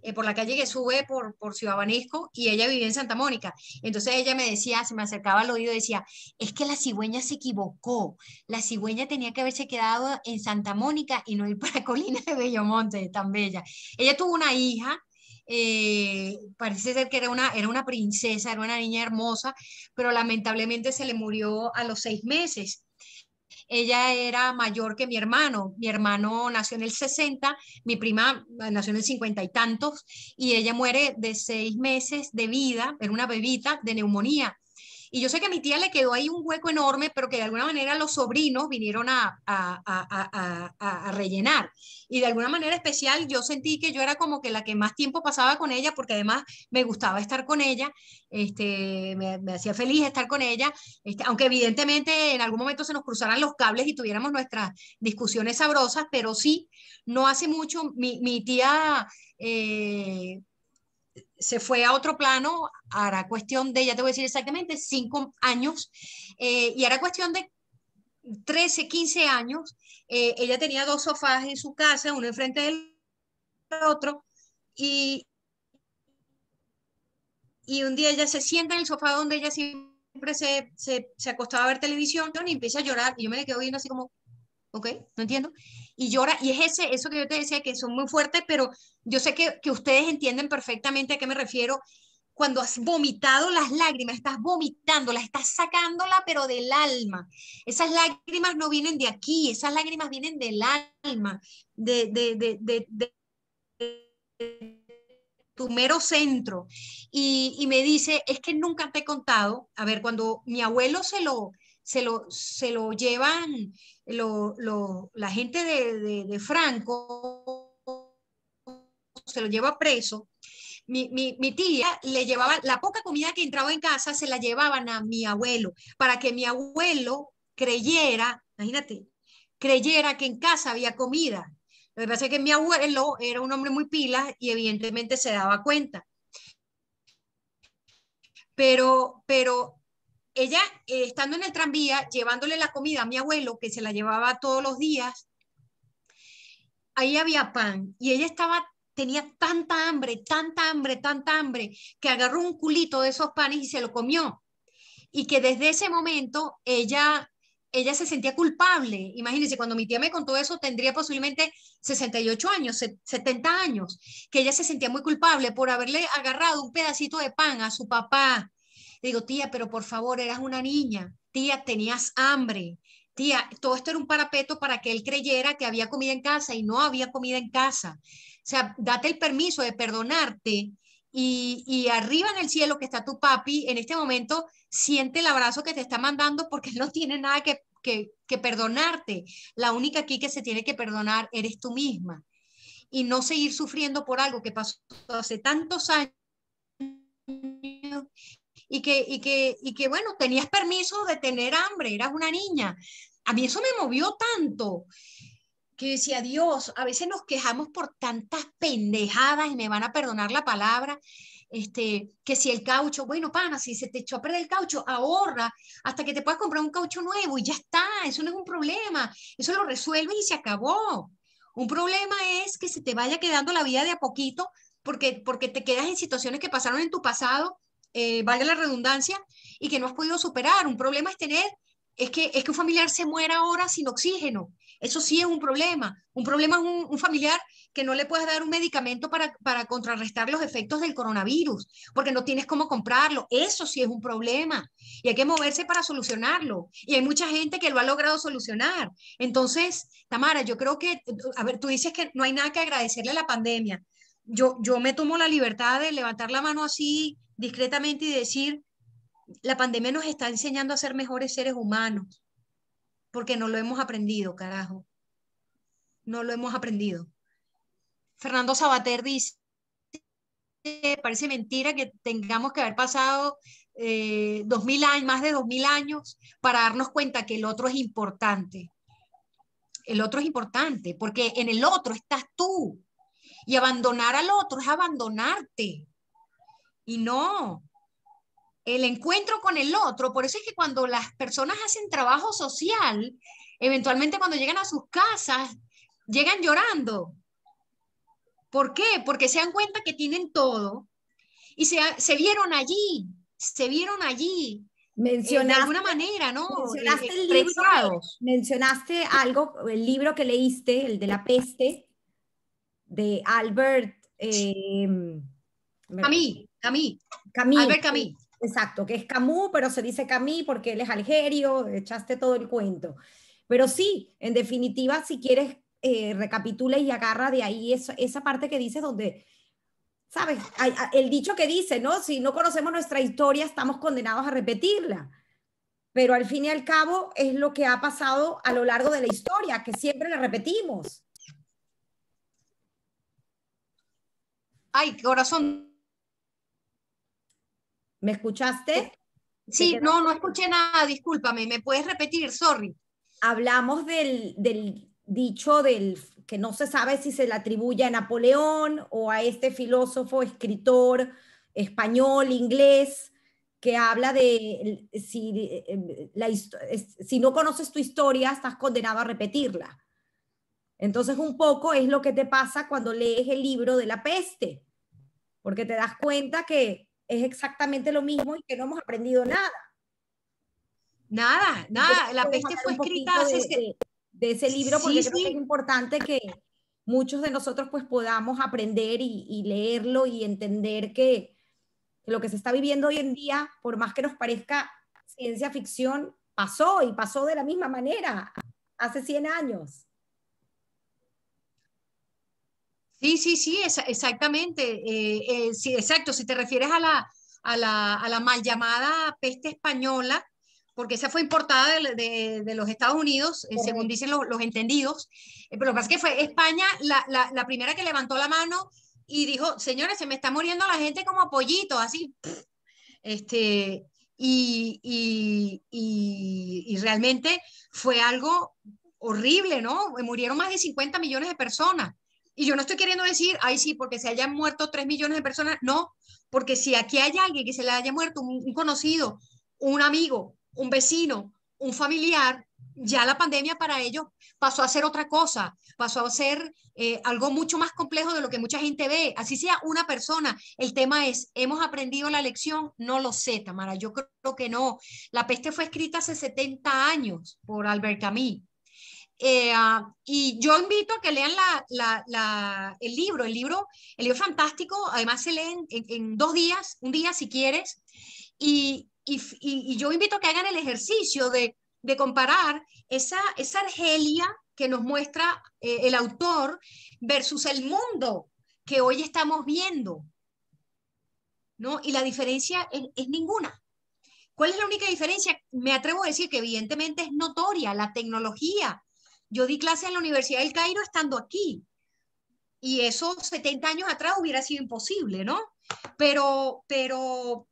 eh, por la calle que sube por, por abanesco y ella vivía en Santa Mónica. Entonces ella me decía, se me acercaba al oído decía, es que la cigüeña se equivocó, la cigüeña tenía que haberse quedado en Santa Mónica y no ir para Colina de Bellomonte, tan bella. Ella tuvo una hija eh, parece ser que era una, era una princesa, era una niña hermosa, pero lamentablemente se le murió a los seis meses. Ella era mayor que mi hermano. Mi hermano nació en el 60, mi prima eh, nació en el 50 y tantos, y ella muere de seis meses de vida, era una bebita de neumonía. Y yo sé que a mi tía le quedó ahí un hueco enorme, pero que de alguna manera los sobrinos vinieron a, rellenar. Y de alguna manera especial yo sentí que yo era como que la que más tiempo pasaba con ella, porque además me gustaba estar con ella, este, me, hacía feliz estar con ella, este, aunque evidentemente en algún momento se nos cruzaran los cables y tuviéramos nuestras discusiones sabrosas, pero sí, no hace mucho mi, tía... Eh, se fue a otro plano, a la cuestión de, ya te voy a decir exactamente, cinco años, eh, y era cuestión de 13, 15 años, eh, ella tenía dos sofás en su casa, uno enfrente del otro, y, y un día ella se sienta en el sofá donde ella siempre se, acostaba a ver televisión y empieza a llorar, y yo me quedo viendo así como, ok, no entiendo, y llora. Y es ese, eso que yo te decía, que son muy fuertes, pero yo sé que, ustedes entienden perfectamente a qué me refiero. Cuando has vomitado las lágrimas, estás vomitándolas, estás sacándola, pero del alma. Esas lágrimas no vienen de aquí, esas lágrimas vienen del alma, de, tu mero centro. Y, y me dice, es que nunca te he contado, a ver, cuando mi abuelo se lo, se lo, se lo llevan la gente de, Franco, se lo lleva preso. Mi, mi, tía le llevaba la poca comida que entraba en casa, se la llevaban a mi abuelo, para que mi abuelo creyera, imagínate, creyera que en casa había comida. Lo que pasa es que mi abuelo era un hombre muy pila y evidentemente se daba cuenta. Pero, pero ella, eh, estando en el tranvía, llevándole la comida a mi abuelo, que se la llevaba todos los días, ahí había pan y ella estaba tenía tanta hambre, tanta hambre, tanta hambre, que agarró un culito de esos panes y se lo comió. Y que desde ese momento ella, ella se sentía culpable. Imagínense, cuando mi tía me contó eso, tendría posiblemente 68 años, 70 años, que ella se sentía muy culpable por haberle agarrado un pedacito de pan a su papá, digo, tía, pero por favor, eras una niña, tía, tenías hambre, tía, todo esto era un parapeto para que él creyera que había comida en casa y no había comida en casa. O sea, date el permiso de perdonarte y, y, arriba en el cielo que está tu papi, en este momento siente el abrazo que te está mandando porque no tiene nada que, que, que perdonarte. La única aquí que se tiene que perdonar eres tú misma y no seguir sufriendo por algo que pasó hace tantos años y que, y que, y que bueno, tenías permiso de tener hambre, eras una niña. A mí eso me movió tanto que decía Dios, a veces nos quejamos por tantas pendejadas y me van a perdonar la palabra, este, que si el caucho, bueno, pana, si se te echó a perder el caucho, ahorra hasta que te puedas comprar un caucho nuevo y ya está, eso no es un problema, eso lo resuelves y se acabó. Un problema es que se te vaya quedando la vida de a poquito porque, porque te quedas en situaciones que pasaron en tu pasado eh, valga la redundancia, y que no has podido superar. Un problema es tener, es que, es que un familiar se muera ahora sin oxígeno. Eso sí es un problema. Un problema es un, familiar que no le puedes dar un medicamento para, para contrarrestar los efectos del coronavirus, porque no tienes cómo comprarlo. Eso sí es un problema y hay que moverse para solucionarlo. Y hay mucha gente que lo ha logrado solucionar. Entonces, Tamara, yo creo que, a ver, tú dices que no hay nada que agradecerle a la pandemia yo, me tomo la libertad de levantar la mano así discretamente y decir, la pandemia nos está enseñando a ser mejores seres humanos, porque no lo hemos aprendido, carajo. No lo hemos aprendido. Fernando Sabater dice, parece mentira que tengamos que haber pasado años, eh, más de dos mil años para darnos cuenta que el otro es importante. El otro es importante, porque en el otro estás tú, y abandonar al otro es abandonarte. Y no, el encuentro con el otro, por eso es que cuando las personas hacen trabajo social, eventualmente cuando llegan a sus casas, llegan llorando. ¿Por qué? Porque se dan cuenta que tienen todo y se, vieron allí, se vieron allí, eh, Mencionaste, de alguna manera, ¿no? Mencionaste, el libro, mencionaste algo, el libro que leíste, el de la peste, de Albert. Eh, Camí, Camí. Albert Exacto, que es Camus, pero se dice Camille porque él es algerio, echaste todo el cuento. Pero sí, en definitiva, si quieres, eh, recapitula y agarra de ahí esa parte que dices donde, ¿sabes? el dicho que dice, ¿no? Si no conocemos nuestra historia, estamos condenados a repetirla. Pero al fin y al cabo es lo que ha pasado a lo largo de la historia, que siempre la repetimos. Ay, corazón. ¿Me escuchaste? Sí, no, no escuché nada, discúlpame, me puedes repetir, sorry. Hablamos del, dicho del que no se sabe si se le atribuye a Napoleón o a este filósofo, escritor español, inglés, que habla de si, si no conoces tu historia, estás condenado a repetirla. Entonces, un poco es lo que te pasa cuando lees el libro de la peste porque te das cuenta que es exactamente lo mismo y que no hemos aprendido nada. Nada, nada. La peste fue escrita de, de, ese libro porque es importante que muchos de nosotros pues podamos aprender y, leerlo y entender que, que lo que se está viviendo hoy en día, por más que nos parezca ciencia ficción, pasó y pasó de la misma manera hace 100 años. Sí, sí, sí, exactamente. Eh, eh, exacto, si te refieres a la, a la, mal llamada peste española, porque esa fue importada de, los Estados Unidos, eh, según dicen los, entendidos, pero lo que pasa es que fue España la, la, primera que levantó la mano y dijo, señores, se me está muriendo la gente como pollito, así. Este, y, y realmente fue algo horrible, ¿no? Murieron más de 50 millones de personas. Y yo no estoy queriendo decir, ay sí, porque se hayan muerto tres millones de personas, no, porque si aquí hay alguien que se le haya muerto, un, conocido, un amigo, un vecino, un familiar, ya la pandemia para ellos pasó a ser otra cosa, pasó a ser eh, algo mucho más complejo de lo que mucha gente ve, así sea una persona. El tema es, ¿hemos aprendido la lección? No lo sé, Tamara, yo creo que no. La peste fue escrita hace 70 años por Albert Camus eh, ah, y yo invito a que lean el libro, el libro, el fantástico, además se leen en, dos días, un día si quieres, y, yo invito a que hagan el ejercicio de, comparar esa, esa Argelia que nos muestra eh, el autor versus el mundo que hoy estamos viendo. ¿no? Y la diferencia es, es ninguna. ¿Cuál es la única diferencia? Me atrevo a decir que evidentemente es notoria la tecnología yo di clase en la Universidad del Cairo estando aquí. Y eso 70 años atrás hubiera sido imposible, ¿no? Pero, pero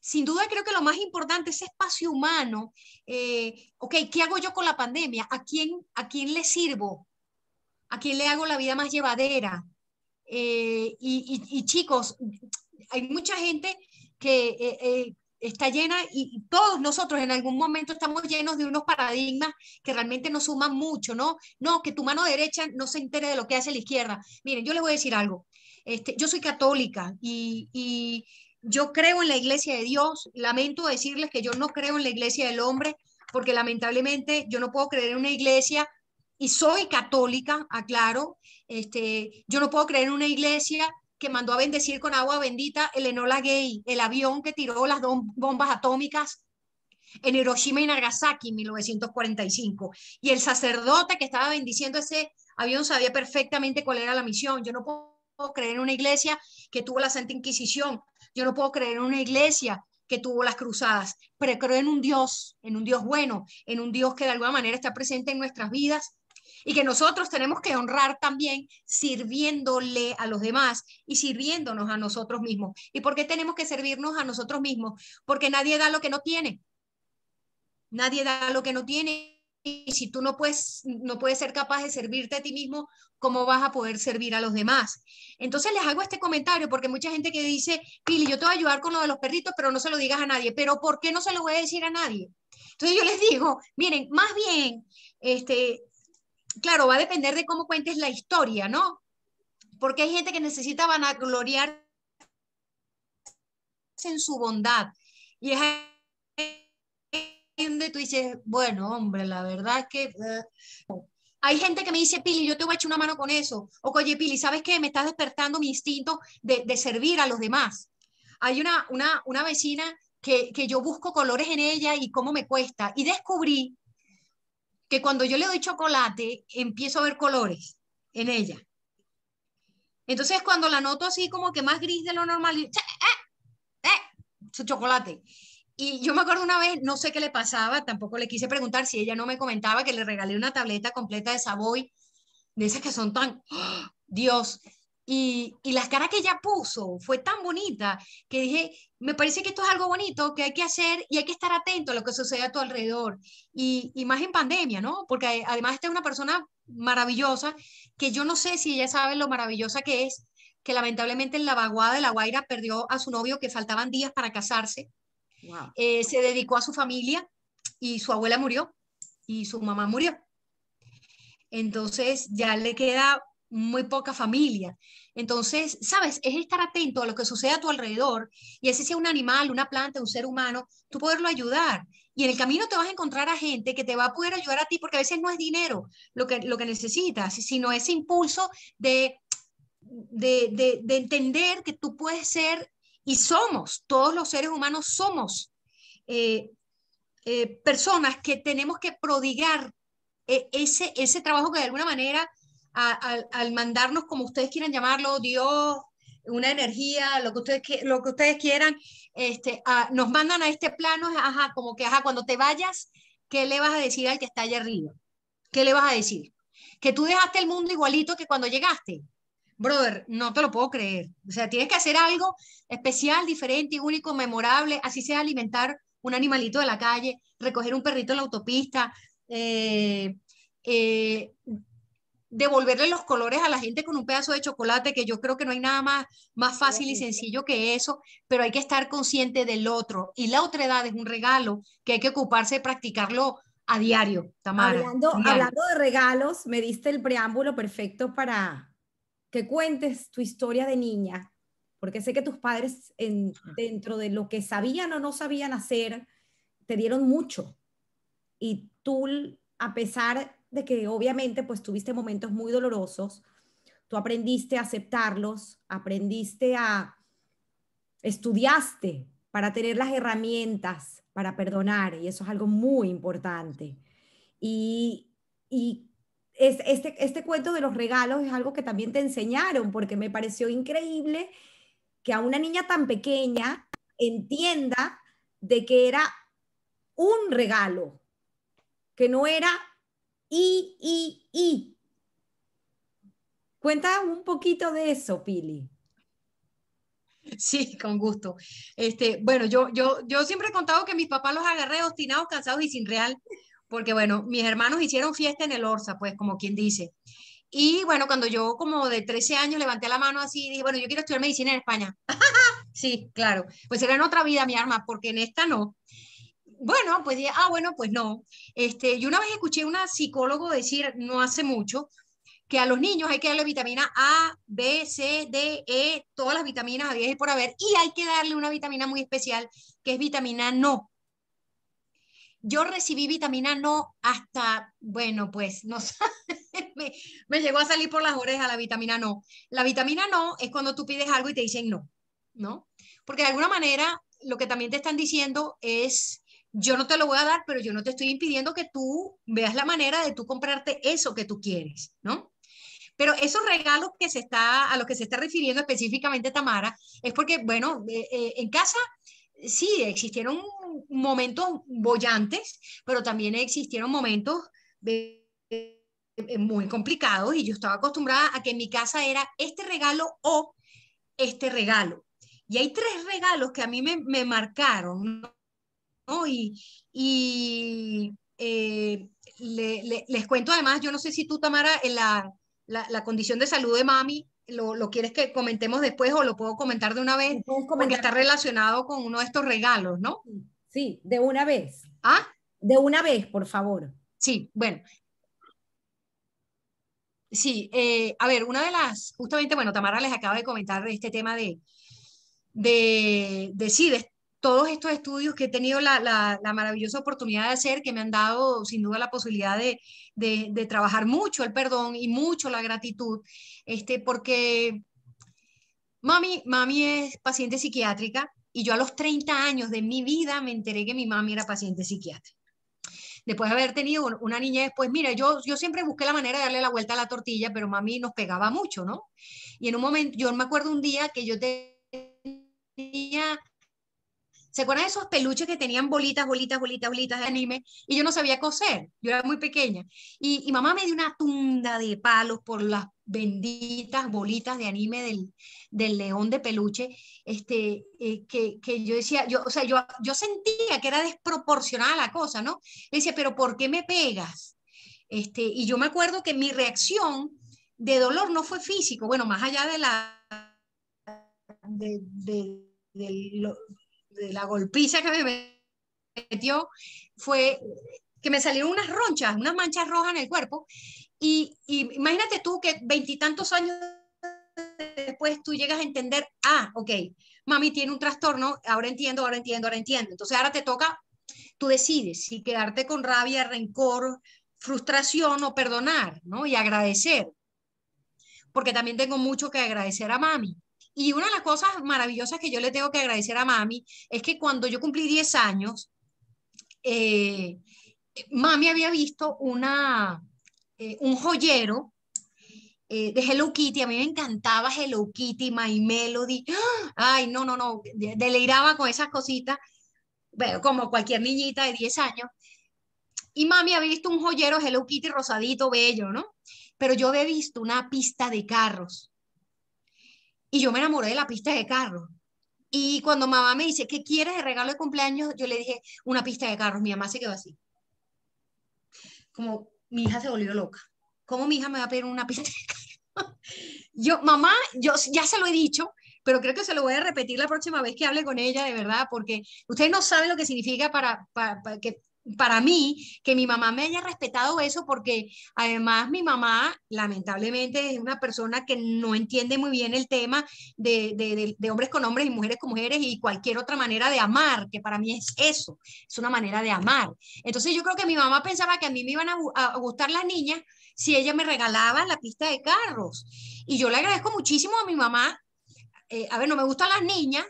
sin duda creo que lo más importante, ese espacio humano, eh, ok, ¿qué hago yo con la pandemia? ¿A quién, ¿A quién le sirvo? ¿A quién le hago la vida más llevadera? Eh, y, chicos, hay mucha gente que eh, está llena y todos nosotros en algún momento estamos llenos de unos paradigmas que realmente nos suman mucho, ¿no? No, que tu mano derecha no se entere de lo que hace la izquierda. Miren, yo les voy a decir algo. Este, yo soy católica y, yo creo en la iglesia de Dios. Lamento decirles que yo no creo en la iglesia del hombre porque lamentablemente yo no puedo creer en una iglesia y soy católica, aclaro. Este, yo no puedo creer en una iglesia que mandó a bendecir con agua bendita el Enola Gay, el avión que tiró las dos bombas atómicas en Hiroshima y Nagasaki en 1945. Y el sacerdote que estaba bendiciendo ese avión sabía perfectamente cuál era la misión. Yo no puedo creer en una iglesia que tuvo la Santa Inquisición. Yo no puedo creer en una iglesia que tuvo las cruzadas, pero creo en un Dios, en un Dios bueno, en un Dios que de alguna manera está presente en nuestras vidas y que nosotros tenemos que honrar también sirviéndole a los demás y sirviéndonos a nosotros mismos. ¿Y por qué tenemos que servirnos a nosotros mismos? Porque nadie da lo que no tiene. Nadie da lo que no tiene. Y si tú no puedes, no puedes ser capaz de servirte a ti mismo, ¿cómo vas a poder servir a los demás? Entonces les hago este comentario porque mucha gente que dice, Pili, yo te voy a ayudar con lo de los perritos, pero no se lo digas a nadie. ¿Pero por qué no se lo voy a decir a nadie? Entonces yo les digo, miren, más bien, este, claro, va a depender de cómo cuentes la historia, ¿no? Porque hay gente que necesita vanagloriar en su bondad. Y es donde tú dices, bueno, hombre, la verdad es que... Eh, hay gente que me dice, Pili, yo te voy a echar una mano con eso. O, oye, Pili, ¿sabes qué? Me estás despertando mi instinto de, servir a los demás. Hay una, una, vecina que, que, yo busco colores en ella y cómo me cuesta. Y descubrí que cuando yo le doy chocolate, empiezo a ver colores en ella. Entonces, cuando la noto así como que más gris de lo normal, eh, eh", su chocolate. Y yo me acuerdo una vez, no sé qué le pasaba, tampoco le quise preguntar si ella no me comentaba que le regalé una tableta completa de Savoy, de esas que son tan, ¡oh, Dios, y, y, las caras que ella puso fue tan bonita que dije, me parece que esto es algo bonito que hay que hacer y hay que estar atento a lo que sucede a tu alrededor. Y, más en pandemia, ¿no? Porque además esta es una persona maravillosa que yo no sé si ella sabe lo maravillosa que es, que lamentablemente en la vaguada de La Guaira perdió a su novio que faltaban días para casarse. Eh, se dedicó a su familia y su abuela murió y su mamá murió. Entonces ya le queda muy poca familia. Entonces, sabes, es estar atento a lo que sucede a tu alrededor y ese sea un animal, una planta, un ser humano, tú poderlo ayudar. Y en el camino te vas a encontrar a gente que te va a poder ayudar a ti, porque a veces no es dinero lo que, lo que necesitas, sino ese impulso de, de, de, entender que tú puedes ser y somos, todos los seres humanos somos eh, eh, personas que tenemos que prodigar eh, ese, ese trabajo que de alguna manera al mandarnos, como ustedes quieran llamarlo, Dios, una energía, lo que ustedes, lo que ustedes quieran, este, nos mandan a este plano, como que, ajá, cuando te vayas, ¿qué le vas a decir al que está allá arriba? ¿Qué le vas a decir? Que tú dejaste el mundo igualito que cuando llegaste. Brother, no te lo puedo creer. O sea, tienes que hacer algo especial, diferente, único, memorable, así sea alimentar un animalito de la calle, recoger un perrito en la autopista, eh, eh devolverle los colores a la gente con un pedazo de chocolate, que yo creo que no hay nada más, más fácil y sencillo que eso, pero hay que estar consciente del otro. Y la otra edad es un regalo que hay que ocuparse de practicarlo a diario, Tamara. Hablando, hablando de regalos, me diste el preámbulo perfecto para que cuentes tu historia de niña, porque sé que tus padres, en, dentro de lo que sabían o no sabían hacer, te dieron mucho. Y tú, a pesar de que obviamente pues tuviste momentos muy dolorosos, tú aprendiste a aceptarlos, aprendiste a, estudiaste para tener las herramientas para perdonar y eso es algo muy importante. Y, este, este cuento de los regalos es algo que también te enseñaron porque me pareció increíble que a una niña tan pequeña entienda de que era un regalo, que no era y, y, y, Cuenta un poquito de eso, Pili. Sí, con gusto. Este, bueno, yo, yo, yo siempre he contado que mis papás los agarré obstinados, cansados y sin real, porque bueno, mis hermanos hicieron fiesta en el Orsa, pues como quien dice. Y bueno, cuando yo como de 13 años levanté la mano así y dije, bueno, yo quiero estudiar medicina en España. sí, claro. Pues era en otra vida mi arma, porque en esta no bueno, pues ah, bueno, pues no. Este, yo una vez escuché a una psicólogo decir, no hace mucho, que a los niños hay que darle vitamina A, B, C, D, E, todas las vitaminas y por haber, y hay que darle una vitamina muy especial, que es vitamina no. Yo recibí vitamina no hasta, bueno, pues, no me, me llegó a salir por las orejas la vitamina no. La vitamina no es cuando tú pides algo y te dicen no, ¿no? Porque de alguna manera lo que también te están diciendo es, yo no te lo voy a dar, pero yo no te estoy impidiendo que tú veas la manera de tú comprarte eso que tú quieres, ¿no? Pero esos regalos que se está, a los que se está refiriendo específicamente Tamara, es porque, bueno, eh, eh, en casa sí existieron momentos bollantes, pero también existieron momentos muy complicados y yo estaba acostumbrada a que en mi casa era este regalo o este regalo. Y hay tres regalos que a mí me, me marcaron, y, eh, les cuento además, yo no sé si tú, Tamara, en la, la, condición de salud de mami, lo, lo, quieres que comentemos después o lo puedo comentar de una vez, porque está relacionado con uno de estos regalos, ¿no? Sí, de una vez. ¿Ah? De una vez, por favor. Sí, bueno. Sí, eh, a ver, una de las, justamente, bueno, Tamara les acaba de comentar este tema de, de, de de, todos estos estudios que he tenido la, maravillosa oportunidad de hacer, que me han dado sin duda la posibilidad de, trabajar mucho el perdón y mucho la gratitud, este, porque mami, mami es paciente psiquiátrica y yo a los 30 años de mi vida me enteré que mi mami era paciente psiquiátrica después de haber tenido una niña después, pues mira, yo, yo siempre busqué la manera de darle la vuelta a la tortilla, pero mami nos pegaba mucho, ¿no? Y en un momento, yo me acuerdo un día que yo tenía ¿Se acuerdan de esos peluches que tenían bolitas, bolitas, bolitas, bolitas de anime? Y yo no sabía coser, yo era muy pequeña. Y, mamá me dio una tunda de palos por las benditas bolitas de anime del, león de peluche, este, eh, que, yo decía, yo, o sea, yo, yo sentía que era desproporcionada la cosa, ¿no? decía, pero ¿por qué me pegas? Este, y yo me acuerdo que mi reacción de dolor no fue físico, bueno, más allá de la la golpiza que me metió fue que me salieron unas ronchas, unas manchas rojas en el cuerpo. Y, y imagínate tú que veintitantos años después tú llegas a entender, ah, ok, mami tiene un trastorno, ahora entiendo, ahora entiendo, ahora entiendo. Entonces ahora te toca, tú decides si quedarte con rabia, rencor, frustración o perdonar, ¿no? Y agradecer. Porque también tengo mucho que agradecer a mami. Y una de las cosas maravillosas que yo le tengo que agradecer a mami es que cuando yo cumplí 10 años, eh, mami había visto una, eh, un joyero eh, de Hello Kitty. A mí me encantaba Hello Kitty, My Melody. Ay, no, no, no, Deleiraba con esas cositas, como cualquier niñita de 10 años. Y mami había visto un joyero Hello Kitty rosadito, bello, ¿no? Pero yo había visto una pista de carros y yo me enamoré de la pista de carro. Y cuando mamá me dice, ¿qué quieres de regalo de cumpleaños? Yo le dije, una pista de carros. Mi mamá se quedó así. Como mi hija se volvió loca. ¿Cómo mi hija me va a pedir una pista de carros? yo, mamá, yo ya se lo he dicho, pero creo que se lo voy a repetir la próxima vez que hable con ella, de verdad, porque ustedes no saben lo que significa para, para que para mí que mi mamá me haya respetado eso porque además mi mamá lamentablemente es una persona que no entiende muy bien el tema de, hombres con hombres y mujeres con mujeres y cualquier otra manera de amar, que para mí es eso, es una manera de amar. Entonces yo creo que mi mamá pensaba que a mí me iban a, gustar las niñas si ella me regalaba la pista de carros. Y yo le agradezco muchísimo a mi mamá. Eh, a ver, no me gustan las niñas,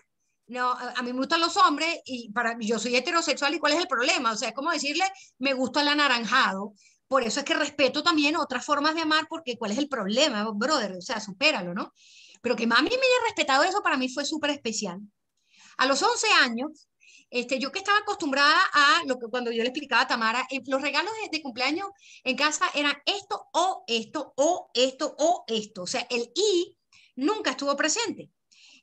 no, a mí me gustan los hombres y para yo soy heterosexual y cuál es el problema. O sea, es como decirle, me gusta el anaranjado. Por eso es que respeto también otras formas de amar, porque cuál es el problema, brother, o sea, supéralo, ¿no? Pero que mami me haya respetado eso para mí fue súper especial. A los 11 años, este, yo que estaba acostumbrada a lo que cuando yo le explicaba a Tamara, eh, los regalos de, cumpleaños en casa eran esto o esto o esto o esto. O sea, el y nunca estuvo presente.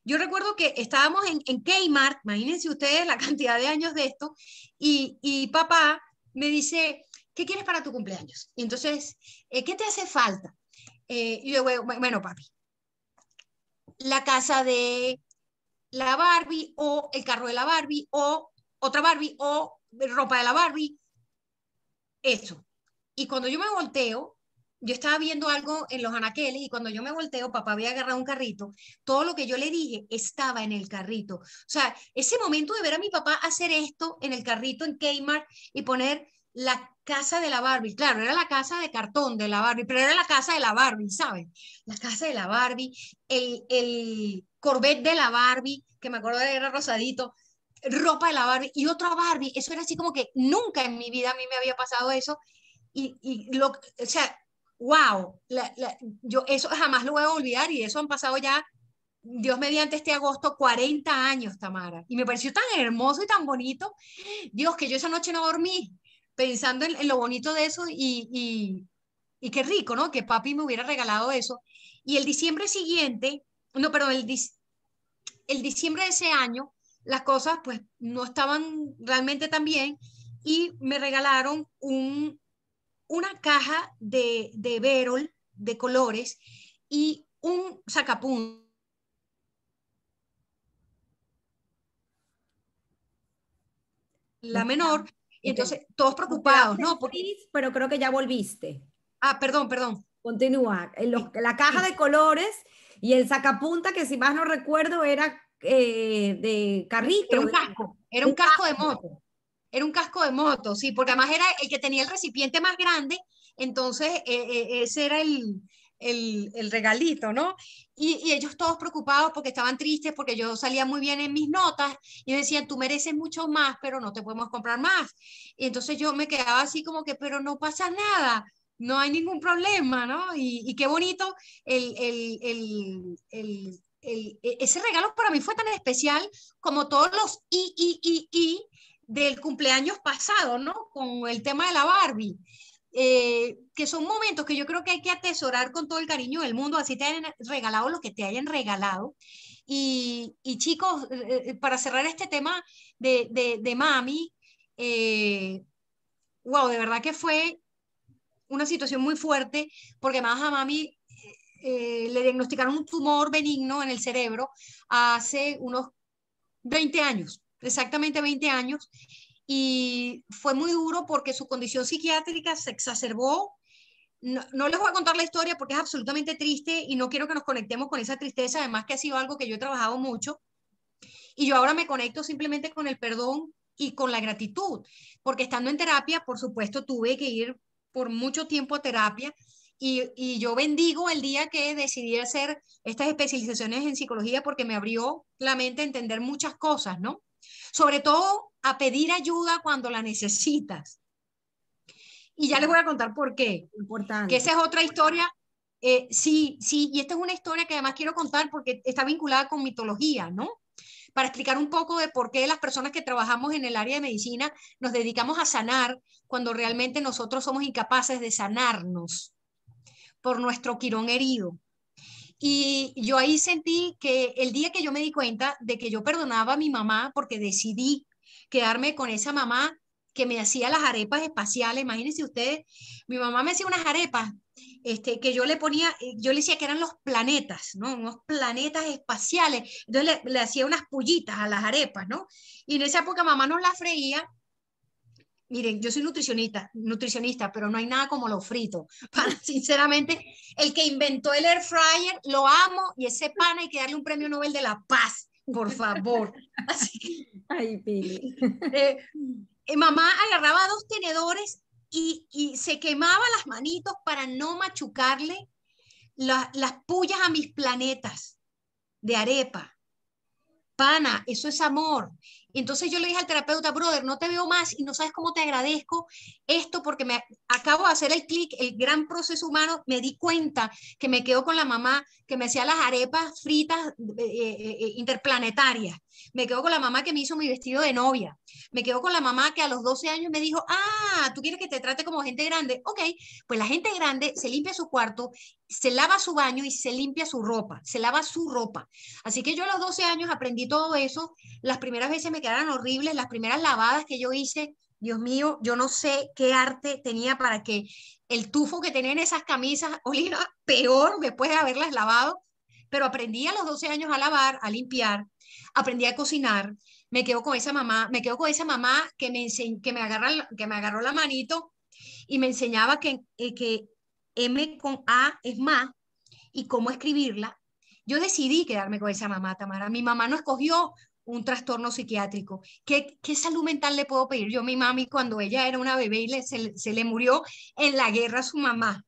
Yo recuerdo que estábamos en, en Kmart, imagínense ustedes la cantidad de años de esto, y, papá me dice, ¿qué quieres para tu cumpleaños? Y entonces, eh, ¿qué te hace falta? Eh, y yo, bueno, papi, la casa de la Barbie o el carro de la Barbie o otra Barbie o ropa de la Barbie, eso. Y cuando yo me volteo, yo estaba viendo algo en los anaqueles y cuando yo me volteo, papá había agarrado un carrito. Todo lo que yo le dije estaba en el carrito. O sea, ese momento de ver a mi papá hacer esto en el carrito en Kmart y poner la casa de la Barbie. Claro, era la casa de cartón de la Barbie, pero era la casa de la Barbie, ¿saben? La casa de la Barbie, el, el Corvette de la Barbie, que me acuerdo era rosadito, ropa de la Barbie y otra Barbie. Eso era así como que nunca en mi vida a mí me había pasado eso. Y, y lo, o sea, wow, yo eso jamás lo voy a olvidar y eso han pasado ya, Dios mediante este agosto, 40 años, Tamara. Y me pareció tan hermoso y tan bonito. Dios, que yo esa noche no dormí pensando en, lo bonito de eso y, y, qué rico, ¿no? Que papi me hubiera regalado eso. Y el diciembre siguiente, no, pero el, el diciembre de ese año, las cosas pues no estaban realmente tan bien y me regalaron un, una caja de, de verol de colores y un sacapuntas. La menor, entonces todos preocupados, ¿no? Pero creo que ya volviste. Ah, perdón, perdón. Continúa. la caja de colores y el sacapunta, que si más no recuerdo, era eh, de carrito. Era un casco, era un, casco de moto. Era un casco de moto, sí, porque además era el que tenía el recipiente más grande, entonces eh, eh, ese era el, el, regalito, ¿no? Y, y, ellos todos preocupados porque estaban tristes, porque yo salía muy bien en mis notas, y decían, tú mereces mucho más, pero no te podemos comprar más. Y entonces yo me quedaba así como que, pero no pasa nada, no hay ningún problema, ¿no? Y, qué bonito el, el, el, e, ese regalo para mí fue tan especial como todos los i, i, i, i del cumpleaños pasado, ¿no? Con el tema de la Barbie. Eh, que son momentos que yo creo que hay que atesorar con todo el cariño del mundo, así te hayan regalado lo que te hayan regalado. Y, y chicos, eh, eh, para cerrar este tema de, de, de mami, wow, de verdad que fue una situación muy fuerte, porque más a mami le diagnosticaron un tumor benigno en el cerebro hace unos 20 años exactamente 20 años, y fue muy duro porque su condición psiquiátrica se exacerbó. No, les voy a contar la historia porque es absolutamente triste y no quiero que nos conectemos con esa tristeza, además que ha sido algo que yo he trabajado mucho. Y yo ahora me conecto simplemente con el perdón y con la gratitud, porque estando en terapia, por supuesto, tuve que ir por mucho tiempo a terapia y, y yo bendigo el día que decidí hacer estas especializaciones en psicología porque me abrió la mente a entender muchas cosas, ¿no? Sobre todo a pedir ayuda cuando la necesitas. Y ya les voy a contar por qué. Importante. Que esa es otra historia. Eh, sí, sí, y esta es una historia que además quiero contar porque está vinculada con mitología, ¿no? Para explicar un poco de por qué las personas que trabajamos en el área de medicina nos dedicamos a sanar cuando realmente nosotros somos incapaces de sanarnos por nuestro quirón herido. Y yo ahí sentí que el día que yo me di cuenta de que yo perdonaba a mi mamá porque decidí quedarme con esa mamá que me hacía las arepas espaciales, imagínense ustedes, mi mamá me hacía unas arepas este, que yo le ponía, eh, yo le decía que eran los planetas, ¿no? Unos planetas espaciales. Entonces le, hacía unas pullitas a las arepas, ¿no? Y en esa época mamá nos las freía Miren, yo soy nutricionista, nutricionista, pero no hay nada como lo frito. sinceramente, el que inventó el air fryer, lo amo y ese pana hay que darle un premio Nobel de la paz, por favor. Ay, Pili. Eh, eh, mamá agarraba dos tenedores y, y, se quemaba las manitos para no machucarle las pullas a mis planetas de arepa. Pana, eso es amor entonces yo le dije al terapeuta, brother, no te veo más y no sabes cómo te agradezco esto porque me acabo de hacer el clic, el gran proceso humano, me di cuenta que me quedo con la mamá que me hacía las arepas fritas eh, eh, eh, interplanetarias. Me quedo con la mamá que me hizo mi vestido de novia. Me quedo con la mamá que a los 12 años me dijo, ah, tú quieres que te trate como gente grande. Ok, pues la gente grande se limpia su cuarto, se lava su baño y se limpia su ropa, se lava su ropa. Así que yo a los 12 años aprendí todo eso. Las primeras veces me eran horribles. Las primeras lavadas que yo hice, Dios mío, yo no sé qué arte tenía para que el tufo que tenía en esas camisas olía peor después de haberlas lavado, pero aprendí a los 12 años a lavar, a limpiar, aprendí a cocinar, me quedo con esa mamá, me quedo con esa mamá que me, que me, agarra, que me agarró la manito y me enseñaba que, eh, que M con A es más y cómo escribirla. Yo decidí quedarme con esa mamá, Tamara. Mi mamá no escogió un trastorno psiquiátrico. ¿Qué, ¿Qué, salud mental le puedo pedir yo a mi mami cuando ella era una bebé y se, le murió en la guerra a su mamá?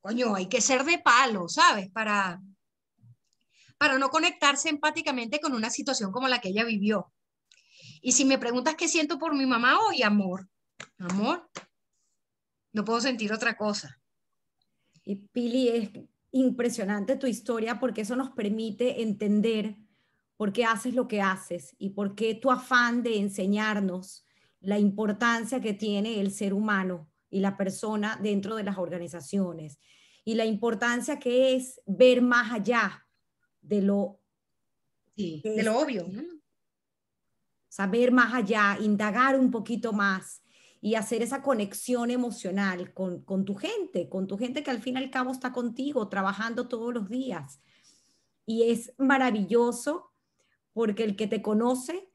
Coño, hay que ser de palo, ¿sabes? Para, para no conectarse empáticamente con una situación como la que ella vivió. Y si me preguntas qué siento por mi mamá hoy, amor, amor, no puedo sentir otra cosa. Y Pili, es impresionante tu historia porque eso nos permite entender por qué haces lo que haces y por qué tu afán de enseñarnos la importancia que tiene el ser humano y la persona dentro de las organizaciones y la importancia que es ver más allá de lo, de lo obvio. Saber más allá, indagar un poquito más y hacer esa conexión emocional con, con, tu gente, con tu gente que al fin y al cabo está contigo, trabajando todos los días. Y es maravilloso porque el que te conoce,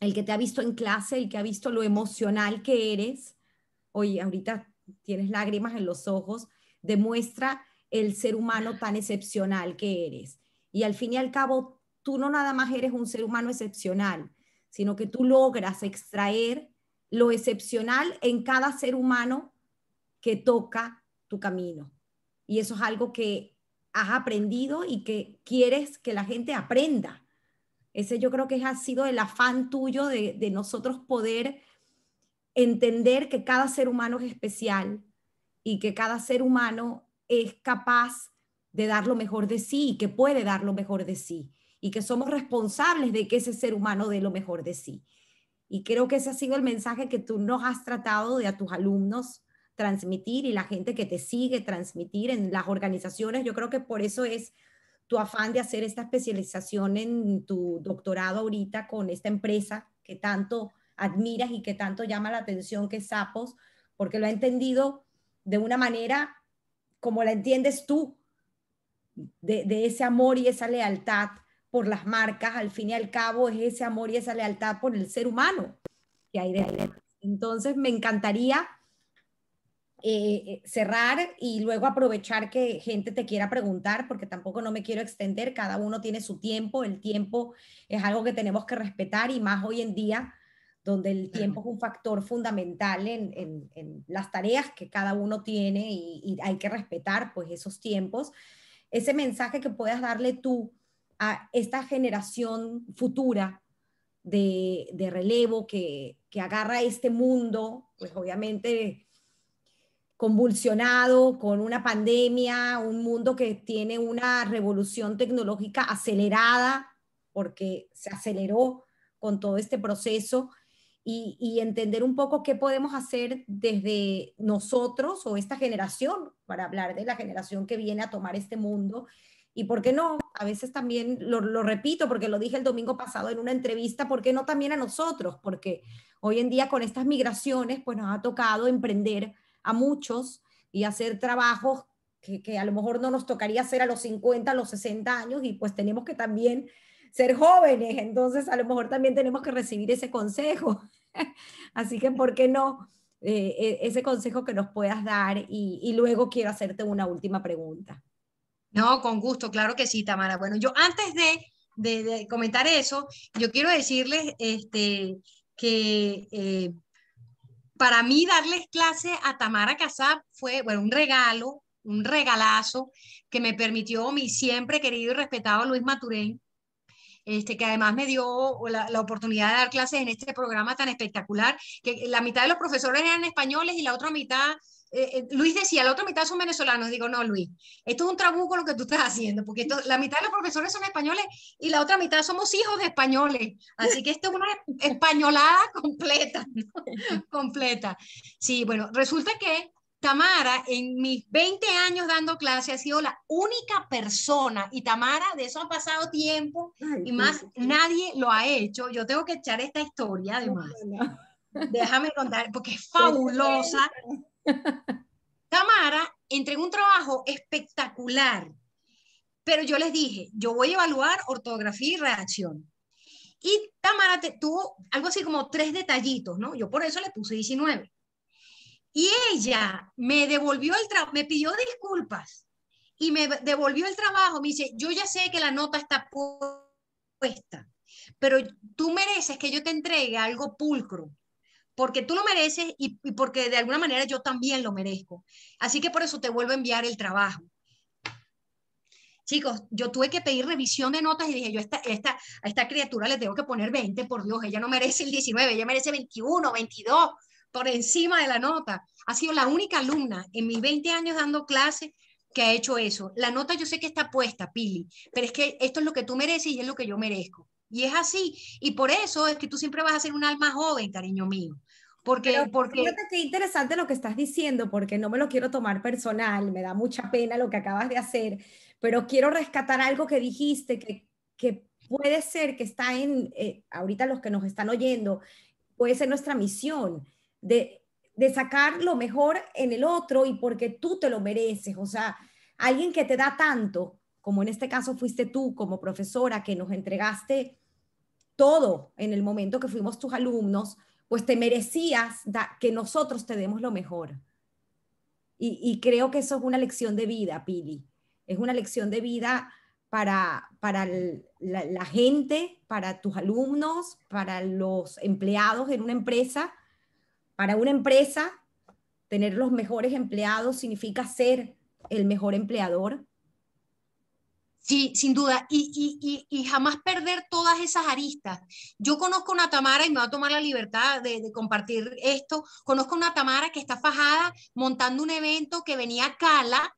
el que te ha visto en clase, el que ha visto lo emocional que eres, hoy ahorita tienes lágrimas en los ojos, demuestra el ser humano tan excepcional que eres. Y al fin y al cabo, tú no nada más eres un ser humano excepcional, sino que tú logras extraer lo excepcional en cada ser humano que toca tu camino. Y eso es algo que has aprendido y que quieres que la gente aprenda ese yo creo que ha sido el afán tuyo de, de nosotros poder entender que cada ser humano es especial y que cada ser humano es capaz de dar lo mejor de sí y que puede dar lo mejor de sí y que somos responsables de que ese ser humano dé lo mejor de sí. Y creo que ese ha sido el mensaje que tú nos has tratado de a tus alumnos transmitir y la gente que te sigue transmitir en las organizaciones. Yo creo que por eso es tu afán de hacer esta especialización en tu doctorado ahorita con esta empresa que tanto admiras y que tanto llama la atención que es Sapos, porque lo ha entendido de una manera como la entiendes tú, de, de, ese amor y esa lealtad por las marcas, al fin y al cabo es ese amor y esa lealtad por el ser humano que hay de ahí. Entonces me encantaría eh, cerrar y luego aprovechar que gente te quiera preguntar, porque tampoco no me quiero extender, cada uno tiene su tiempo, el tiempo es algo que tenemos que respetar y más hoy en día, donde el tiempo es un factor fundamental en, las tareas que cada uno tiene y, hay que respetar pues esos tiempos. Ese mensaje que puedas darle tú a esta generación futura de, relevo que, que agarra este mundo, pues obviamente convulsionado con una pandemia, un mundo que tiene una revolución tecnológica acelerada, porque se aceleró con todo este proceso, y, entender un poco qué podemos hacer desde nosotros o esta generación, para hablar de la generación que viene a tomar este mundo. Y por qué no, a veces también lo, lo repito porque lo dije el domingo pasado en una entrevista, ¿por qué no también a nosotros? Porque hoy en día con estas migraciones pues nos ha tocado emprender a muchos y hacer trabajos que, a lo mejor no nos tocaría hacer a los 50, a los 60 años y pues tenemos que también ser jóvenes, entonces a lo mejor también tenemos que recibir ese consejo. Así que, ¿por qué no eh, e, ese consejo que nos puedas dar? Y, luego quiero hacerte una última pregunta. No, con gusto, claro que sí, Tamara. Bueno, yo antes de comentar eso, yo quiero decirles este, que eh, para mí darles clase a Tamara Casab fue bueno, un regalo, un regalazo que me permitió mi siempre querido y respetado Luis Maturén, este, que además me dio la, la, oportunidad de dar clases en este programa tan espectacular, que la mitad de los profesores eran españoles y la otra mitad eh, eh, Luis decía, la otra mitad son venezolanos. Digo, no, Luis, esto es un trabuco lo que tú estás haciendo, porque la mitad de los profesores son españoles y la otra mitad somos hijos de españoles. Así que esto es una españolada completa, completa. Sí, bueno, resulta que Tamara, en mis 20 años dando clase, ha sido la única persona, y Tamara, de eso ha pasado tiempo, y más nadie lo ha hecho. Yo tengo que echar esta historia, además. Déjame contar, porque es fabulosa. Tamara entregó un trabajo espectacular, pero yo les dije, yo voy a evaluar ortografía y redacción. Y Tamara tuvo algo así como tres detallitos, ¿no? Yo por eso le puse 19. Y ella me devolvió el trabajo, me pidió disculpas y me devolvió el trabajo. Me dice, yo ya sé que la nota está puesta, pero tú mereces que yo te entregue algo pulcro, porque tú lo mereces y, porque de alguna manera yo también lo merezco. Así que por eso te vuelvo a enviar el trabajo. Chicos, yo tuve que pedir revisión de notas y dije, yo esta, esta, a esta criatura le tengo que poner 20, por Dios, ella no merece el 19, ella merece 21, 22, por encima de la nota. Ha sido la única alumna en mis 20 años dando clase que ha hecho eso. La nota yo sé que está puesta, Pili, pero es que esto es lo que tú mereces y es lo que yo merezco. Y es así. Y por eso es que tú siempre vas a ser un alma joven, cariño mío. Porque, porque... Fíjate qué interesante lo que estás diciendo, porque no me lo quiero tomar personal, me da mucha pena lo que acabas de hacer, pero quiero rescatar algo que dijiste, que, puede ser que está en, eh, ahorita los que nos están oyendo, puede ser nuestra misión de, de sacar lo mejor en el otro y porque tú te lo mereces, o sea, alguien que te da tanto, como en este caso fuiste tú como profesora que nos entregaste todo en el momento que fuimos tus alumnos, pues te merecías que nosotros te demos lo mejor. Y, creo que eso es una lección de vida, Pili. Es una lección de vida para, para la, gente, para tus alumnos, para los empleados en una empresa. Para una empresa, tener los mejores empleados significa ser el mejor empleador. Sí, sin duda. Y, jamás perder todas esas aristas. Yo conozco una Tamara, y me va a tomar la libertad de, compartir esto, conozco una Tamara que está fajada montando un evento que venía a Cala,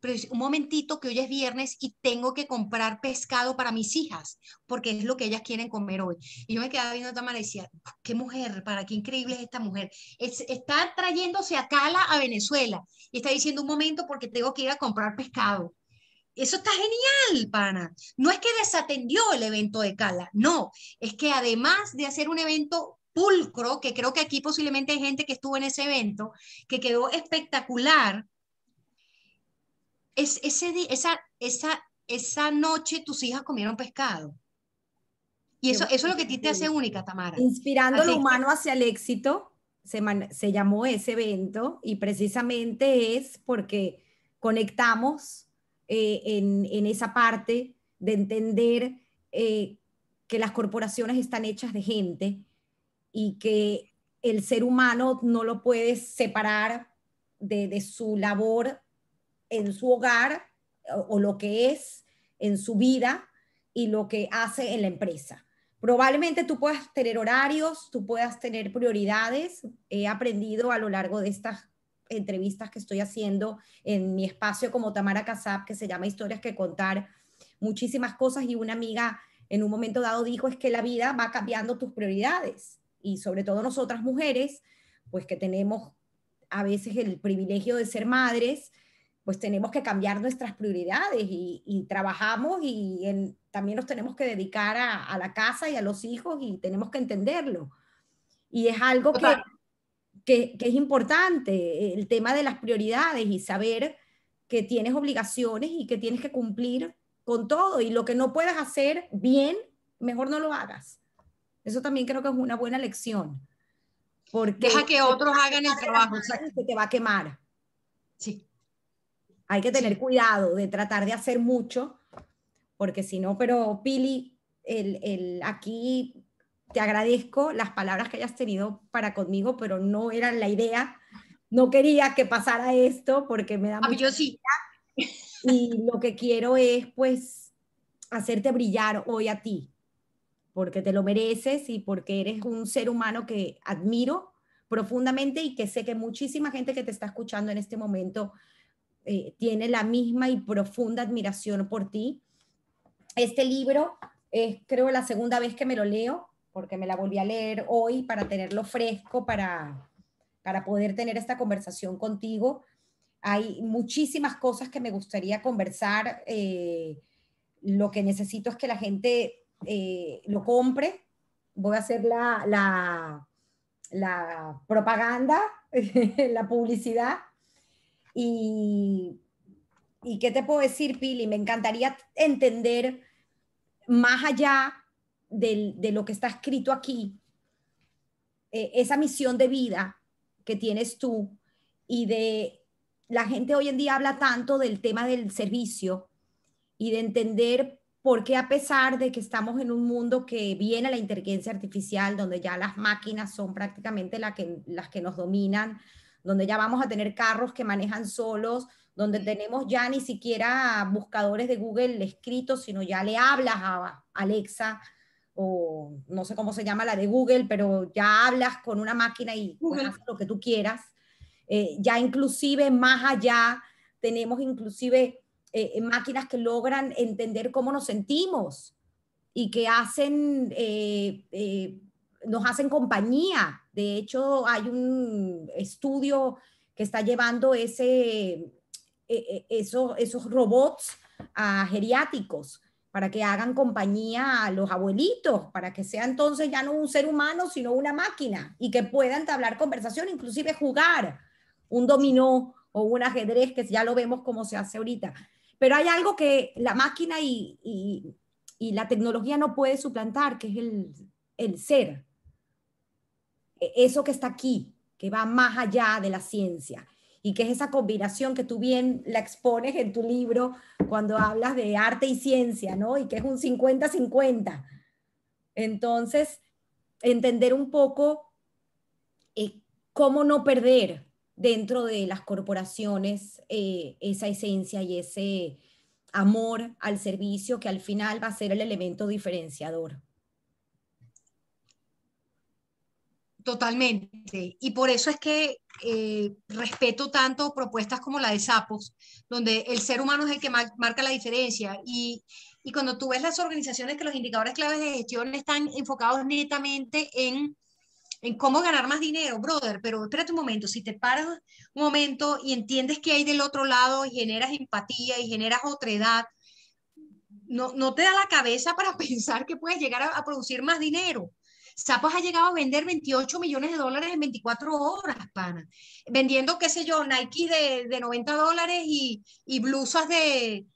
pero un momentito que hoy es viernes y tengo que comprar pescado para mis hijas, porque es lo que ellas quieren comer hoy. Y yo me quedaba viendo a Tamara y decía, qué mujer, para qué increíble es esta mujer. está trayéndose a Cala a Venezuela y está diciendo un momento porque tengo que ir a comprar pescado eso está genial, pana. No es que desatendió el evento de Cala, no, es que además de hacer un evento pulcro, que creo que aquí posiblemente hay gente que estuvo en ese evento, que quedó espectacular, es, ese, esa, esa, esa noche tus hijas comieron pescado. Y eso, es lo que a ti te hace única, Tamara. Inspirando al humano hacia el éxito, se, se llamó ese evento y precisamente es porque conectamos eh, en, esa parte de entender eh, que las corporaciones están hechas de gente y que el ser humano no lo puede separar de, su labor en su hogar o, o lo que es en su vida y lo que hace en la empresa. Probablemente tú puedas tener horarios, tú puedas tener prioridades. He aprendido a lo largo de estas entrevistas que estoy haciendo en mi espacio como Tamara Casab, que se llama Historias que contar, muchísimas cosas y una amiga en un momento dado dijo es que la vida va cambiando tus prioridades y sobre todo nosotras mujeres, pues que tenemos a veces el privilegio de ser madres, pues tenemos que cambiar nuestras prioridades y, trabajamos y también nos tenemos que dedicar a, la casa y a los hijos y tenemos que entenderlo. Y es algo que, que, es importante, el tema de las prioridades y saber que tienes obligaciones y que tienes que cumplir con todo y lo que no puedas hacer bien, mejor no lo hagas. Eso también creo que es una buena lección. Porque Deja que otros hagan el trabajo. Que te va a quemar. Sí. Hay que tener cuidado de tratar de hacer mucho, porque si no, pero Pili, el, el, aquí te agradezco las palabras que hayas tenido para conmigo, pero no era la idea. No quería que pasara esto porque me da ah, Y lo que quiero es, pues, hacerte brillar hoy a ti, porque te lo mereces y porque eres un ser humano que admiro profundamente y que sé que muchísima gente que te está escuchando en este momento eh, tiene la misma y profunda admiración por ti. Este libro es, creo, la segunda vez que me lo leo porque me la volví a leer hoy para tenerlo fresco, para, poder tener esta conversación contigo. Hay muchísimas cosas que me gustaría conversar. Eh, lo que necesito es que la gente eh, lo compre. Voy a hacer la, la, la propaganda, la publicidad. Y, y qué te puedo decir, Pili, me encantaría entender más allá de lo que está escrito aquí, eh, esa misión de vida que tienes tú y de la gente hoy en día habla tanto del tema del servicio y de entender por qué a pesar de que estamos en un mundo que viene a la inteligencia artificial, donde ya las máquinas son prácticamente la que, las que nos dominan, donde ya vamos a tener carros que manejan solos, donde tenemos ya ni siquiera buscadores de Google escritos, sino ya le hablas a Alexa, o no sé cómo se llama la de Google, pero ya hablas con una máquina y pues, haces lo que tú quieras. Eh, ya inclusive más allá tenemos inclusive eh, eh, máquinas que logran entender cómo nos sentimos y que hacen, nos hacen compañía. De hecho, hay un estudio que está llevando ese, esos, esos robots a geriátricos para que hagan compañía a los abuelitos, para que sea entonces ya no un ser humano, sino una máquina y que puedan hablar conversación, inclusive jugar un dominó o un ajedrez, que ya lo vemos cómo se hace ahorita. Pero hay algo que la máquina y, la tecnología no puede suplantar, que es el ser, e, eso que está aquí, que va más allá de la ciencia y que es esa combinación que tú bien la expones en tu libro cuando hablas de arte y ciencia, ¿no? Y que es un 50-50. Entonces, entender un poco eh, cómo no perder dentro de las corporaciones eh, esa esencia y ese amor al servicio que al final va a ser el elemento diferenciador. Totalmente. Y por eso es que eh, respeto tanto propuestas como la de Sapos, donde el ser humano es el que marca la diferencia. Y, cuando tú ves las organizaciones que los indicadores claves de gestión están enfocados netamente en cómo ganar más dinero, brother, pero espérate un momento, si te paras un momento y entiendes que hay del otro lado y generas empatía y generas otra edad, no, no te da la cabeza para pensar que puedes llegar a producir más dinero. Sapos ha llegado a vender 28 millones de dólares en 24 horas, pana. Vendiendo, qué sé yo, Nike de, 90 dólares y, blusas de,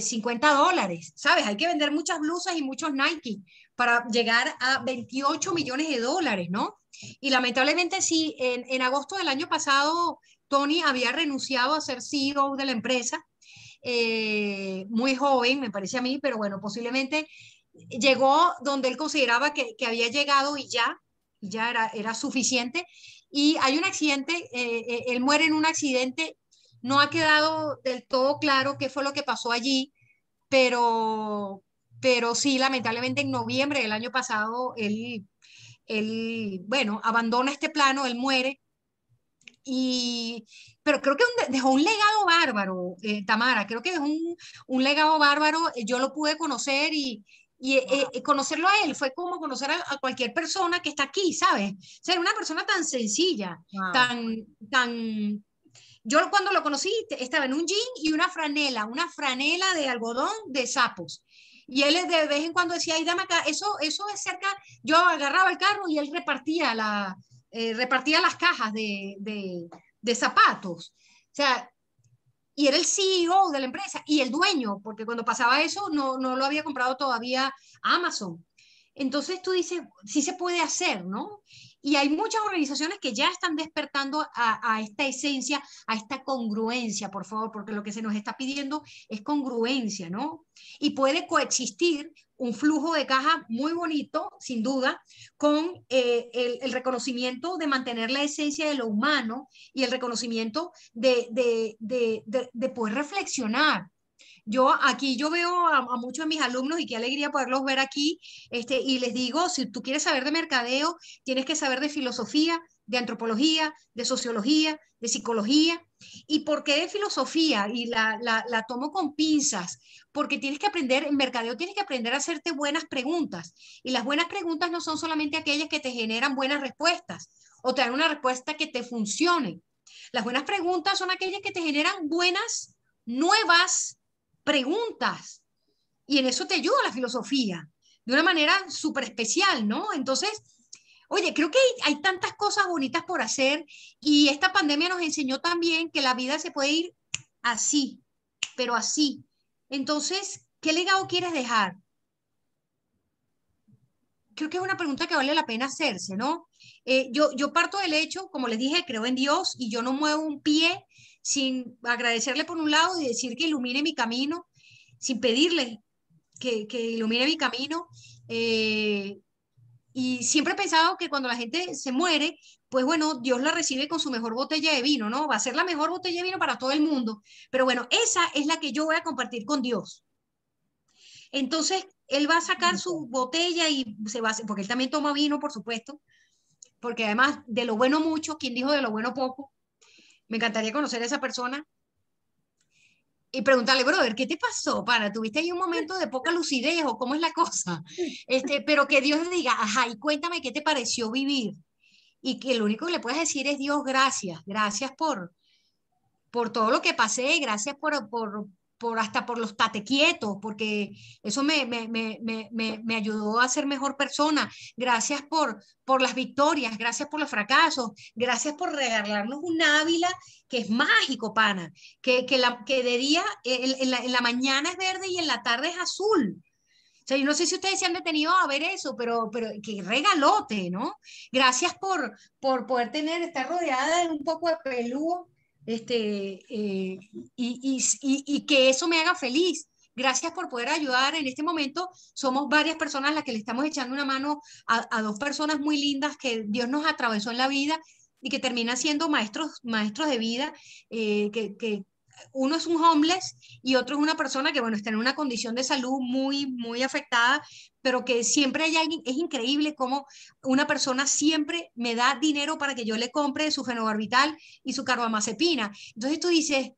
50 dólares, ¿sabes? Hay que vender muchas blusas y muchos Nike para llegar a 28 millones de dólares, ¿no? Y lamentablemente sí, en, agosto del año pasado, Tony había renunciado a ser CEO de la empresa, eh, muy joven, me parece a mí, pero bueno, posiblemente llegó donde él consideraba que, había llegado y ya, ya era, suficiente. Y hay un accidente, eh, eh, él muere en un accidente, no ha quedado del todo claro qué fue lo que pasó allí, pero, pero sí, lamentablemente en noviembre del año pasado, él, él bueno, abandona este plano, él muere. Y, pero creo que dejó un legado bárbaro, eh, Tamara, creo que dejó un, un legado bárbaro, yo lo pude conocer y, y eh, eh, conocerlo a él fue como conocer a, cualquier persona que está aquí, ¿sabes? O Ser una persona tan sencilla, tan, tan... Yo cuando lo conocí estaba en un jean y una franela, una franela de algodón de sapos. Y él de vez en cuando decía, ay, dame acá, eso, eso es cerca, yo agarraba el carro y él repartía, la, eh, repartía las cajas de, de zapatos. O sea, y era el CEO de la empresa y el dueño, porque cuando pasaba eso no, lo había comprado todavía Amazon. Entonces tú dices, sí se puede hacer, ¿no? Y hay muchas organizaciones que ya están despertando a, esta esencia, a esta congruencia, por favor, porque lo que se nos está pidiendo es congruencia, ¿no? Y puede coexistir un flujo de caja muy bonito, sin duda, con eh, el, reconocimiento de mantener la esencia de lo humano y el reconocimiento de, de poder reflexionar yo aquí yo veo a, muchos de mis alumnos y qué alegría poderlos ver aquí. Este, y les digo, si tú quieres saber de mercadeo, tienes que saber de filosofía, de antropología, de sociología, de psicología. ¿Y por qué de filosofía? Y la, la, la, tomo con pinzas, porque tienes que aprender, en mercadeo tienes que aprender a hacerte buenas preguntas. Y las buenas preguntas no son solamente aquellas que te generan buenas respuestas o te dan una respuesta que te funcione. Las buenas preguntas son aquellas que te generan buenas, nuevas preguntas. Y en eso te ayuda la filosofía, de una manera súper especial, ¿no? Entonces, oye, creo que hay, tantas cosas bonitas por hacer y esta pandemia nos enseñó también que la vida se puede ir así, pero así. Entonces, ¿qué legado quieres dejar? Creo que es una pregunta que vale la pena hacerse, ¿no? Eh, yo, yo parto del hecho, como les dije, creo en Dios y yo no muevo un pie sin agradecerle por un lado y decir que ilumine mi camino, sin pedirle que, ilumine mi camino. Eh, y siempre he pensado que cuando la gente se muere, pues bueno, Dios la recibe con su mejor botella de vino, ¿no? Va a ser la mejor botella de vino para todo el mundo. Pero bueno, esa es la que yo voy a compartir con Dios. Entonces, él va a sacar su botella y se va a, porque él también toma vino, por supuesto, porque además de lo bueno mucho, ¿quién dijo de lo bueno poco, me encantaría conocer a esa persona y preguntarle, brother, ¿qué te pasó? Para, tuviste ahí un momento de poca lucidez o cómo es la cosa. Este, pero que Dios diga, ajá, y cuéntame qué te pareció vivir. Y que lo único que le puedes decir es, Dios, gracias, gracias por, por todo lo que pasé, gracias por, por, por hasta por los tatequietos, porque eso me, me, me, me, ayudó a ser mejor persona. Gracias por, por las victorias, gracias por los fracasos, gracias por regalarnos un ávila que es mágico, pana, que, que, la, que de día, en, la, mañana es verde y en la tarde es azul. O sea, yo no sé si ustedes se han detenido a ver eso, pero, pero qué regalote, ¿no? Gracias por, por poder tener, estar rodeada de un poco de peludo este, eh, y, que eso me haga feliz. Gracias por poder ayudar. En este momento somos varias personas las que le estamos echando una mano a, dos personas muy lindas que Dios nos atravesó en la vida y que termina siendo maestros, maestros de vida, eh, que, uno es un homeless y otro es una persona que, bueno, está en una condición de salud muy, muy afectada, pero que siempre hay alguien, es increíble cómo una persona siempre me da dinero para que yo le compre su fenobarbital y su carbamazepina. Entonces tú dices,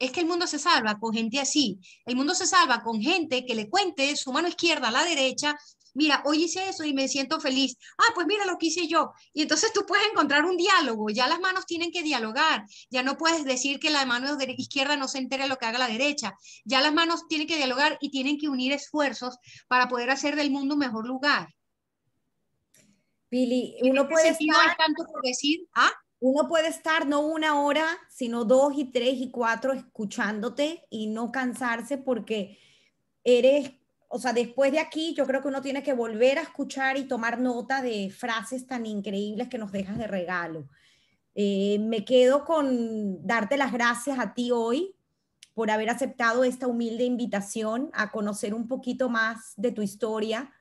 es que el mundo se salva con gente así. El mundo se salva con gente que le cuente su mano izquierda a la derecha mira, hoy hice eso y me siento feliz. Ah, pues mira lo que hice yo. Y entonces tú puedes encontrar un diálogo, ya las manos tienen que dialogar, ya no puedes decir que la mano de izquierda no se de lo que haga la derecha, ya las manos tienen que dialogar y tienen que unir esfuerzos para poder hacer del mundo un mejor lugar. Pili, uno puede estar... tanto por decir, ¿Ah? uno puede estar no una hora, sino dos y tres y cuatro escuchándote y no cansarse porque eres o sea, después de aquí yo creo que uno tiene que volver a escuchar y tomar nota de frases tan increíbles que nos dejas de regalo. Eh, me quedo con darte las gracias a ti hoy por haber aceptado esta humilde invitación a conocer un poquito más de tu historia,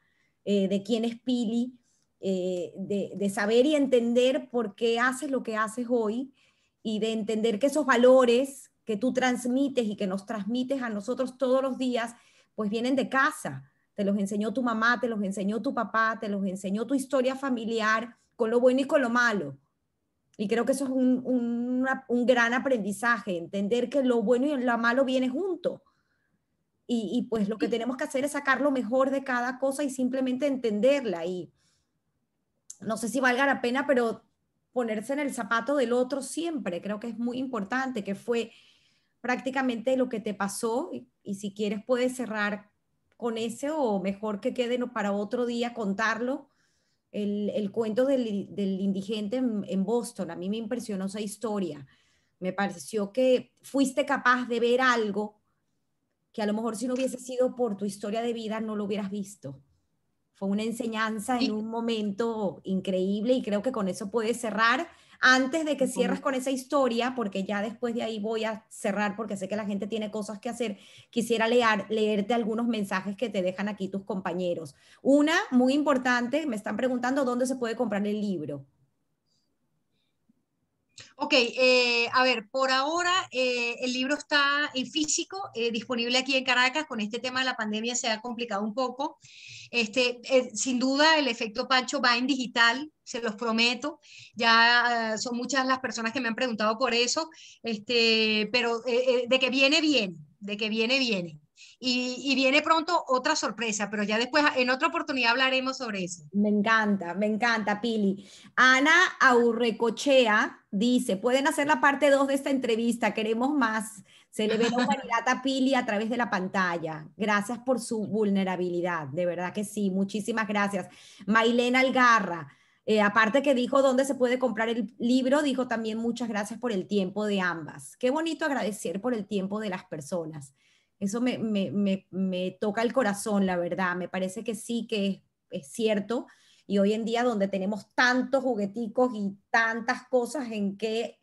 eh, de quién es Pili, eh, de, de saber y entender por qué haces lo que haces hoy y de entender que esos valores que tú transmites y que nos transmites a nosotros todos los días pues vienen de casa. Te los enseñó tu mamá, te los enseñó tu papá, te los enseñó tu historia familiar, con lo bueno y con lo malo. Y creo que eso es un, gran aprendizaje, entender que lo bueno y lo malo viene junto. Y, y, pues lo que tenemos que hacer es sacar lo mejor de cada cosa y simplemente entenderla. Y no sé si valga la pena, pero ponerse en el zapato del otro siempre, creo que es muy importante, que fue prácticamente lo que te pasó y, si quieres puedes cerrar con ese o mejor que quede para otro día contarlo. El, cuento del, del indigente en, Boston, a mí me impresionó esa historia. Me pareció que fuiste capaz de ver algo que a lo mejor si no hubiese sido por tu historia de vida no lo hubieras visto. Fue una enseñanza en un momento increíble y creo que con eso puedes cerrar antes de que cierres con esa historia, porque ya después de ahí voy a cerrar porque sé que la gente tiene cosas que hacer, quisiera leer, leerte algunos mensajes que te dejan aquí tus compañeros. Una, muy importante, me están preguntando dónde se puede comprar el libro. Ok, eh, a ver, por ahora eh, el libro está en físico, eh, disponible aquí en Caracas. Con este tema de la pandemia se ha complicado un poco. Este, sin duda, el efecto Pancho va en digital, se los prometo. Ya son muchas las personas que me han preguntado por eso, este, pero de que viene, viene, de que viene, viene y, viene pronto otra sorpresa, pero ya después en otra oportunidad hablaremos sobre eso. Me encanta, me encanta, Pili. Ana Aurrecochea dice, pueden hacer la parte 2 de esta entrevista, queremos más. Se le ve la humanidad a Pili a través de la pantalla. Gracias por su vulnerabilidad, de verdad que sí, muchísimas gracias. Mailena Algarra. Eh, aparte que dijo dónde se puede comprar el libro, dijo también muchas gracias por el tiempo de ambas. Qué bonito agradecer por el tiempo de las personas. Eso me, toca el corazón, la verdad. Me parece que sí, que es, cierto. Y hoy en día donde tenemos tantos jugueticos y tantas cosas en que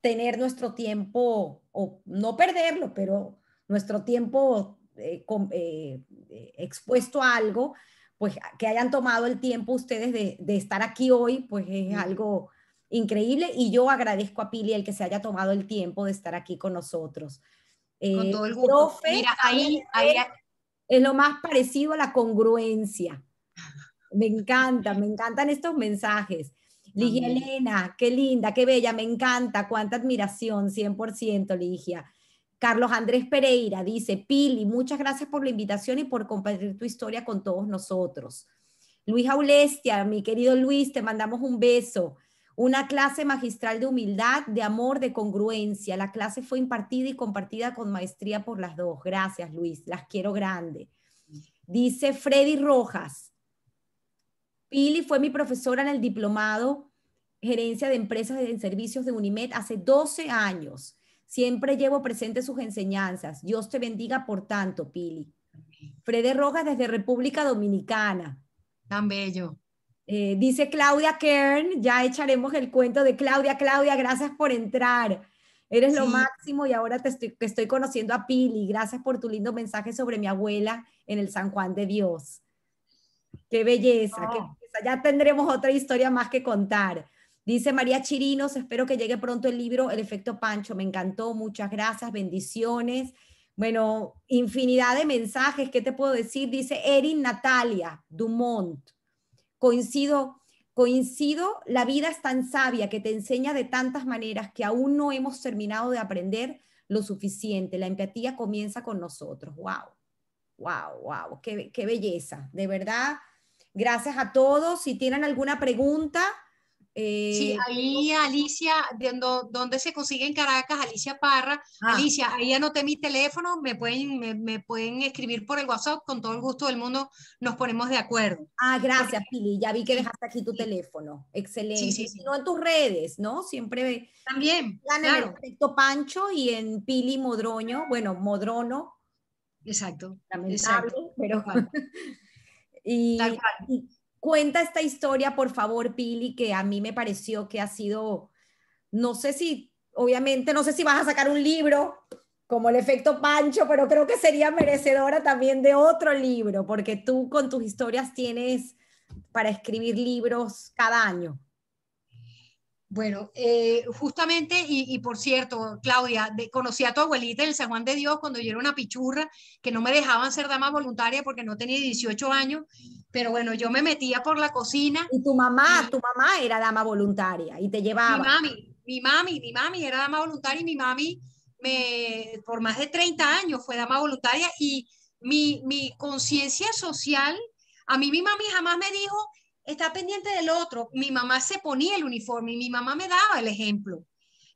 tener nuestro tiempo, o no perderlo, pero nuestro tiempo eh, eh, eh, expuesto a algo, pues que hayan tomado el tiempo ustedes de estar aquí hoy, pues es algo increíble. Y yo agradezco a Pili el que se haya tomado el tiempo de estar aquí con nosotros. Con eh, todo el Mira, ahí, es lo más parecido a la congruencia. Me encanta, me encantan estos mensajes. Ligia Elena, qué linda, qué bella, me encanta, cuánta admiración, 100%, Ligia. Carlos Andrés Pereira dice, Pili, muchas gracias por la invitación y por compartir tu historia con todos nosotros. Luis Aulestia, mi querido Luis, te mandamos un beso. Una clase magistral de humildad, de amor, de congruencia. La clase fue impartida y compartida con maestría por las dos. Gracias, Luis. Las quiero grande. Dice Freddy Rojas. Pili fue mi profesora en el diplomado Gerencia de Empresas y Servicios de Unimed hace 12 años. Siempre llevo presente sus enseñanzas. Dios te bendiga por tanto, Pili. Freddy Rojas desde República Dominicana. Tan bello. Eh, dice Claudia Kern, ya echaremos el cuento de Claudia. Claudia, gracias por entrar. Eres lo máximo y ahora te estoy, estoy conociendo a Pili. Gracias por tu lindo mensaje sobre mi abuela en el San Juan de Dios. Qué belleza, qué ah. belleza. Ya tendremos otra historia más que contar. Dice María Chirinos, espero que llegue pronto el libro El efecto Pancho. Me encantó, muchas gracias, bendiciones. Bueno, infinidad de mensajes, ¿qué te puedo decir? Dice Erin Natalia Dumont coincido, coincido, la vida es tan sabia que te enseña de tantas maneras que aún no hemos terminado de aprender lo suficiente. La empatía comienza con nosotros. ¡Wow! ¡Wow! ¡Wow! ¡Qué, qué belleza! De verdad, gracias a todos. Si tienen alguna pregunta, sí, eh, ahí Alicia, donde se consigue en Caracas, Alicia Parra. Ah. Alicia, ahí anoté mi teléfono, me pueden, me, pueden escribir por el WhatsApp, con todo el gusto del mundo nos ponemos de acuerdo. Ah, gracias, Pili, ya vi que dejaste aquí tu teléfono, excelente. Sí, no en tus redes, ¿no? Siempre. También. En el Pancho y en Pili Modroño, bueno, Modrono. Exacto. Lamentable, exacto. pero. Cuenta esta historia, por favor, Pili, que a mí me pareció que ha sido, no sé si, obviamente, no sé si vas a sacar un libro como el efecto Pancho, pero creo que sería merecedora también de otro libro, porque tú con tus historias tienes para escribir libros cada año. Bueno, eh, justamente, y, por cierto, Claudia, de, conocí a tu abuelita en el San Juan de Dios cuando yo era una pichurra, que no me dejaban ser dama voluntaria porque no tenía 18 años, pero bueno, yo me metía por la cocina. Y tu mamá, tu mamá era dama voluntaria y te llevaba. Mi mami, mi mami, mi mami era dama voluntaria y mi mami me, por más de 30 años fue dama voluntaria y mi, mi conciencia social, a mí mi mami jamás me dijo, está pendiente del otro. Mi mamá se ponía el uniforme y mi mamá me daba el ejemplo,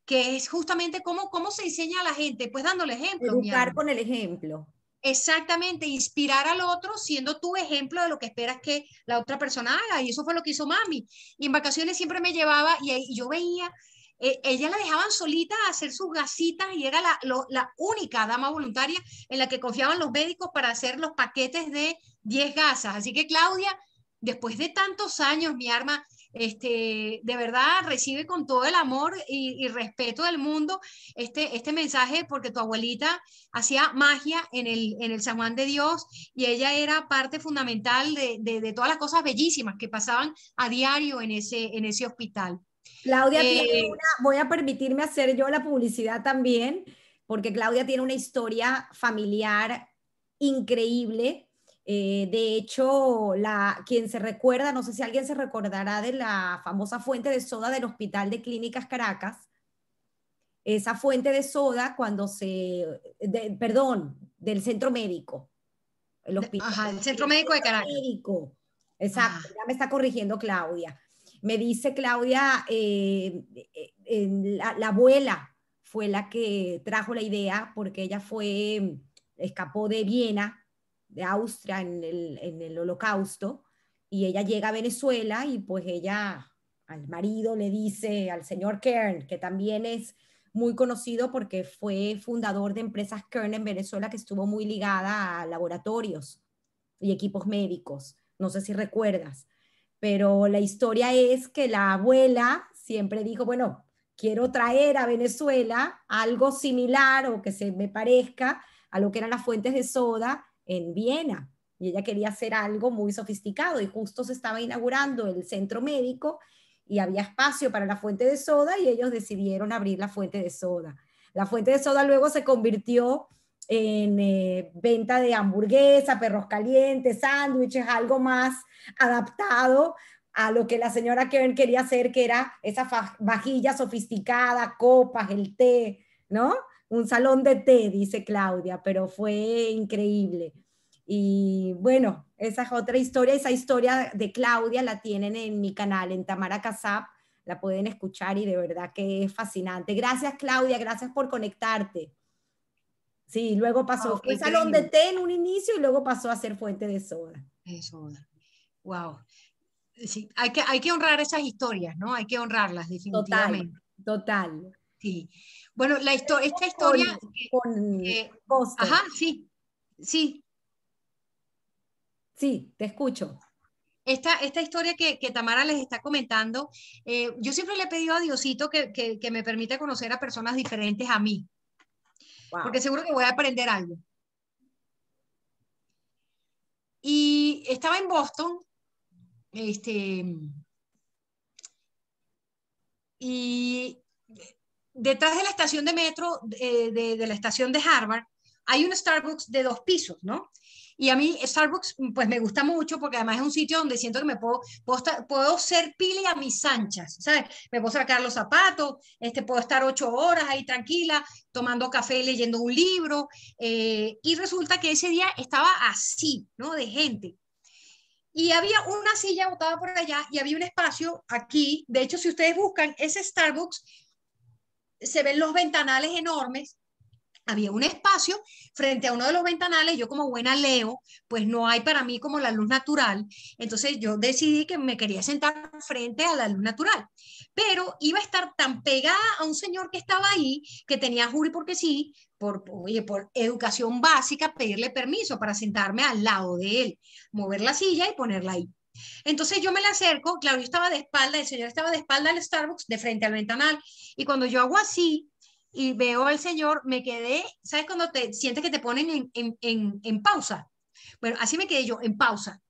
que es justamente cómo, cómo se enseña a la gente, pues dándole ejemplo. Educar con el ejemplo. Exactamente, inspirar al otro siendo tu ejemplo de lo que esperas que la otra persona haga. Y eso fue lo que hizo mami. Y en vacaciones siempre me llevaba y, yo veía, eh, ella la dejaban solita a hacer sus gasitas y era la, la, única dama voluntaria en la que confiaban los médicos para hacer los paquetes de 10 gasas. Así que Claudia, después de tantos años, mi arma, este, de verdad recibe con todo el amor y, respeto del mundo este, este mensaje porque tu abuelita hacía magia en el, en el San Juan de Dios y ella era parte fundamental de, todas las cosas bellísimas que pasaban a diario en ese, en ese hospital. Claudia, eh, voy a permitirme hacer yo la publicidad también, porque Claudia tiene una historia familiar increíble eh, de hecho, la, quien se recuerda, no sé si alguien se recordará de la famosa fuente de soda del Hospital de Clínicas Caracas. Esa fuente de soda cuando se, perdón, del centro médico. El hospital. Ajá, el centro médico de Caracas. Médico. Ah. Exacto, ya me está corrigiendo Claudia. Me dice Claudia, eh, eh, la abuela fue la que trajo la idea porque ella fue, escapó de Viena de Austria en el, holocausto, y ella llega a Venezuela y pues ella al marido le dice, al señor Kern, que también es muy conocido porque fue fundador de empresas Kern en Venezuela que estuvo muy ligada a laboratorios y equipos médicos, no sé si recuerdas, pero la historia es que la abuela siempre dijo, bueno, quiero traer a Venezuela algo similar o que se me parezca a lo que eran las fuentes de soda en Viena y ella quería hacer algo muy sofisticado y justo se estaba inaugurando el centro médico y había espacio para la fuente de soda y ellos decidieron abrir la fuente de soda. La fuente de soda luego se convirtió en eh, venta de hamburguesa, perros calientes, sándwiches, algo más adaptado a lo que la señora Kevin quería hacer, que era esa vajilla sofisticada, copas, el té, ¿no? un salón de té, dice Claudia, pero fue increíble. Y bueno, esa es otra historia. Esa historia de Claudia la tienen en mi canal, en Tamara Casab. La pueden escuchar y de verdad que es fascinante. Gracias, Claudia. Gracias por conectarte. Sí, luego pasó. Un salón de té en un inicio y luego pasó a ser fuente de soda. De Wow. Sí, hay que, hay que honrar esas historias, ¿no? Hay que honrarlas, definitivamente. Total, total. Sí. Bueno, la esta historia... Con, ajá, sí, sí. Sí, te escucho. Esta, esta, historia que, Tamara les está comentando, eh, yo siempre le he pedido a Diosito que, me permita conocer a personas diferentes a mí, porque seguro que voy a aprender algo. Y estaba en Boston, este, y detrás de la estación de metro, eh, de, la estación de Harvard, hay un Starbucks de dos pisos, ¿no? Y a mí Starbucks, pues me gusta mucho porque además es un sitio donde siento que me puedo, puedo, ser pili a mis anchas, ¿sabes? Me puedo sacar los zapatos, este, puedo estar ocho horas ahí tranquila, tomando café, leyendo un libro. Eh, y resulta que ese día estaba así, ¿no? De gente. Y había una silla botada por allá y había un espacio aquí. De hecho, si ustedes buscan ese Starbucks, se ven los ventanales enormes. Había un espacio frente a uno de los ventanales, yo como buena leo, pues no hay para mí como la luz natural, entonces yo decidí que me quería sentar frente a la luz natural, pero iba a estar tan pegada a un señor que estaba ahí, que tenía Jury porque sí, por, oye, por educación básica, pedirle permiso para sentarme al lado de él, mover la silla y ponerla ahí. Entonces yo me le acerco, claro, yo estaba de espalda, el señor estaba de espalda al Starbucks, de frente al ventanal, y cuando yo hago así y veo al señor, me quedé, ¿sabes cuando te sientes que te ponen en, pausa? Bueno, así me quedé yo, en pausa,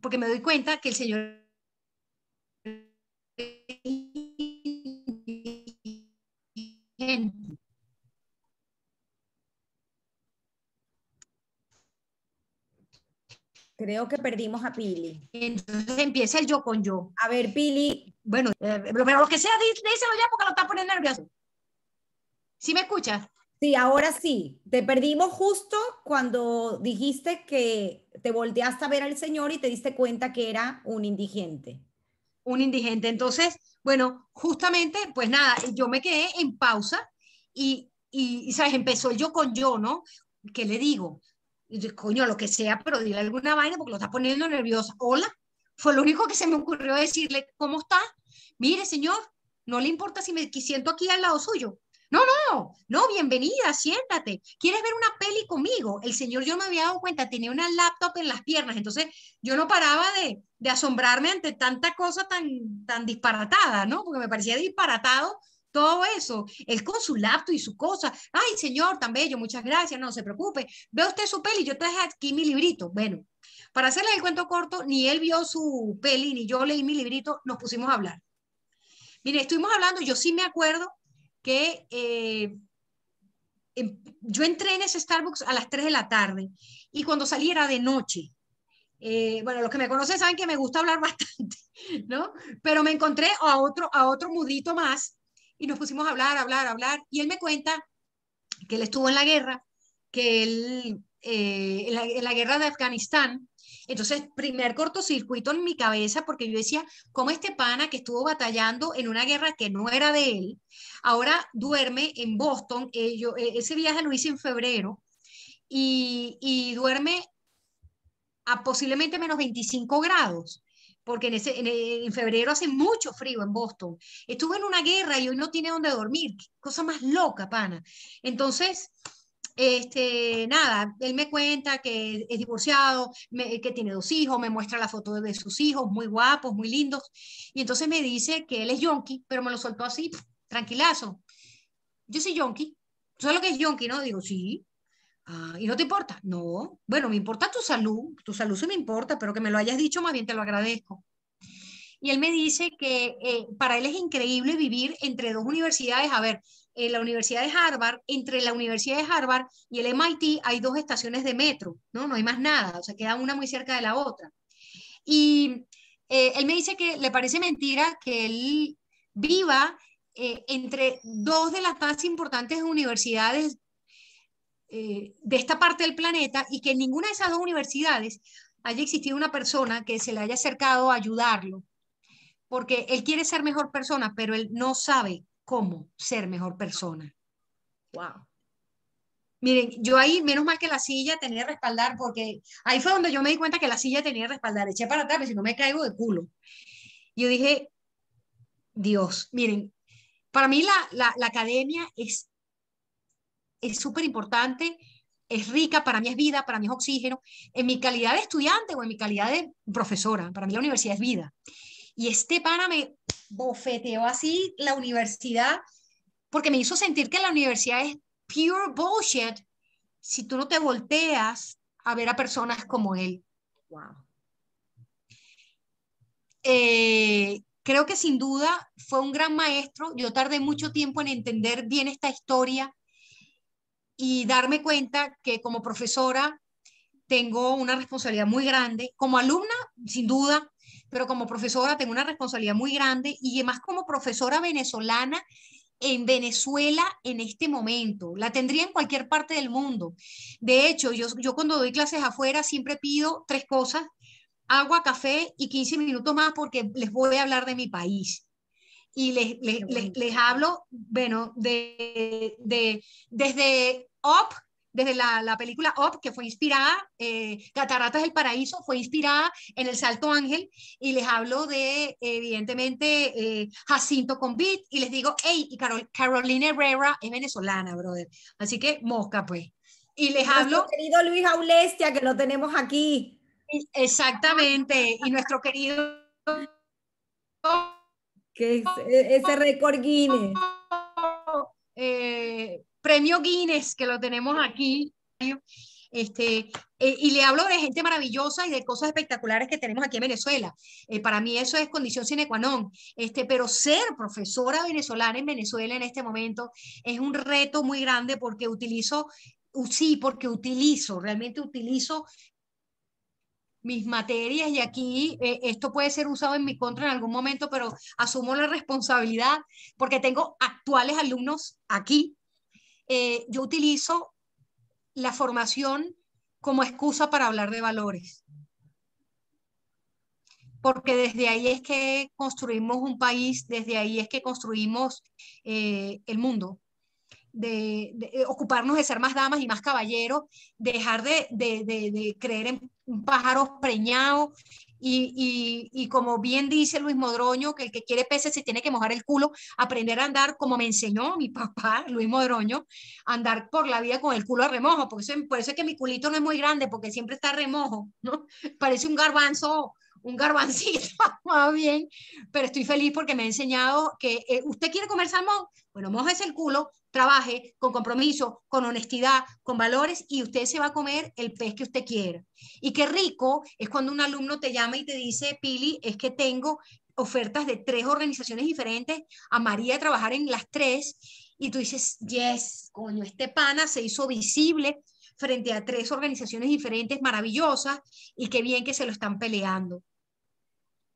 porque me doy cuenta que el señor... Creo que perdimos a Pili. Entonces empieza el yo con yo. A ver, Pili. Bueno, eh, pero, lo que sea, díselo ya porque lo está poniendo nervioso. ¿Sí me escuchas? Sí, ahora sí. Te perdimos justo cuando dijiste que te volteaste a ver al señor y te diste cuenta que era un indigente. Un indigente. Entonces, bueno, justamente, pues nada, yo me quedé en pausa y, y, y ¿sabes? Empezó el yo con yo, ¿no? ¿Qué le digo? Y coño, lo que sea, pero dile alguna vaina porque lo está poniendo nerviosa. Hola, fue lo único que se me ocurrió decirle, ¿cómo está? Mire, señor, no le importa si me siento aquí al lado suyo. No, no, no, bienvenida, siéntate. ¿Quieres ver una peli conmigo? El señor, yo me había dado cuenta, tenía una laptop en las piernas, entonces yo no paraba de, asombrarme ante tanta cosa tan, tan disparatada, ¿no? Porque me parecía disparatado todo eso. Él con su laptop y su cosa. Ay, señor, tan bello, muchas gracias, no se preocupe. Ve usted su peli, yo traje aquí mi librito. Bueno, para hacerle el cuento corto, ni él vio su peli, ni yo leí mi librito, nos pusimos a hablar. Mire, estuvimos hablando, yo sí me acuerdo que eh, em, yo entré en ese Starbucks a las 3 de la tarde y cuando salí era de noche. Eh, bueno, los que me conocen saben que me gusta hablar bastante, ¿no? Pero me encontré a otro, a otro mudito más y nos pusimos a hablar, a hablar, a hablar. Y él me cuenta que él estuvo en la guerra, que él, eh, en, la, guerra de Afganistán, entonces, primer cortocircuito en mi cabeza, porque yo decía, como este pana que estuvo batallando en una guerra que no era de él, ahora duerme en Boston? Eh, yo, eh, ese viaje lo hice en febrero y, y duerme a posiblemente menos 25 grados porque en, febrero hace mucho frío en Boston. Estuve en una guerra y hoy no tiene dónde dormir. cosa más loca, pana. Entonces, este, nada, él me cuenta que es divorciado, que tiene dos hijos, me muestra la foto de sus hijos, muy guapos, muy lindos. Y entonces me dice que él es yonki, pero me lo soltó así, tranquilazo. Yo soy yonki. ¿Sabes lo que es yonki, no? Digo, sí. Ah, ¿Y no te importa? No. Bueno, me importa tu salud, tu salud sí me importa, pero que me lo hayas dicho, más bien te lo agradezco. Y él me dice que eh, para él es increíble vivir entre dos universidades. A ver, la Universidad de Harvard, entre la Universidad de Harvard y el MIT hay dos estaciones de metro, ¿no? No hay más nada, o sea, queda una muy cerca de la otra. Y eh, él me dice que le parece mentira que él viva eh, entre dos de las más importantes universidades eh, de esta parte del planeta y que en ninguna de esas dos universidades haya existido una persona que se le haya acercado a ayudarlo, porque él quiere ser mejor persona, pero él no sabe cómo ser mejor persona. Wow. Miren, yo ahí, menos mal que la silla tenía respaldar, porque ahí fue donde yo me di cuenta que la silla tenía respaldar. Eché para atrás, pero si no me caigo de culo. Yo dije, Dios, miren, para mí la, la academia es es súper importante, es rica, para mí es vida, para mí es oxígeno. En mi calidad de estudiante o en mi calidad de profesora, para mí la universidad es vida. Y este pana me bofeteó así la universidad porque me hizo sentir que la universidad es pure bullshit si tú no te volteas a ver a personas como él. Wow. Eh, creo que sin duda fue un gran maestro. Yo tardé mucho tiempo en entender bien esta historia y darme cuenta que como profesora tengo una responsabilidad muy grande, como alumna, sin duda, pero como profesora tengo una responsabilidad muy grande y además como profesora venezolana en Venezuela en este momento. La tendría en cualquier parte del mundo. De hecho, yo, yo cuando doy clases afuera siempre pido tres cosas, agua, café y 15 minutos más porque les voy a hablar de mi país y les, les, hablo, bueno, de, de, desde op desde la, película Up, que fue inspirada, eh, Cataratas del Paraíso, fue inspirada en El Salto Ángel, y les hablo de, evidentemente, eh, Jacinto Jacinto Convit, y les digo, hey, y Carolina Herrera es venezolana, brother. Así que mosca, pues. Y les hablo nuestro querido Luis Aulestia, que lo tenemos aquí. Exactamente, y nuestro querido que es eh, ese récord Guinness. Eh, premio Guinness, que lo tenemos aquí. Este, eh, y le hablo de gente maravillosa y de cosas espectaculares que tenemos aquí en Venezuela. para mí eso es condición sine qua non. Este, pero ser profesora venezolana en Venezuela en este momento es un reto muy grande porque utilizo sí, porque utilizo, realmente utilizo mis materias y aquí eh, esto puede ser usado en mi contra en algún momento, pero asumo la responsabilidad porque tengo actuales alumnos aquí. Eh, yo utilizo la formación como excusa para hablar de valores. Porque desde ahí es que construimos un país, desde ahí es que construimos eh, el mundo de, eh, ocuparnos de ser más damas y más caballeros, dejar de, creer en un pájaro y, y, como bien dice Luis Modroño, que el que quiere peces se tiene que mojar el culo, aprender a andar como me enseñó mi papá, Luis Modroño, andar por la vida con el culo a remojo, por eso, por eso es que mi culito no es muy grande, porque siempre está remojo, ¿no? Parece un garbanzo un garbancito más bien, pero estoy feliz porque me ha enseñado que eh, usted quiere comer salmón, bueno, mojes el culo, trabaje con compromiso, con honestidad, con valores y usted se va a comer el pez que usted quiera. Y qué rico es cuando un alumno te llama y te dice, Pili, es que tengo ofertas de tres organizaciones diferentes, a amaría trabajar en las tres y tú dices, yes, coño, este pana se hizo visible frente a tres organizaciones diferentes maravillosas y qué bien que se lo están peleando.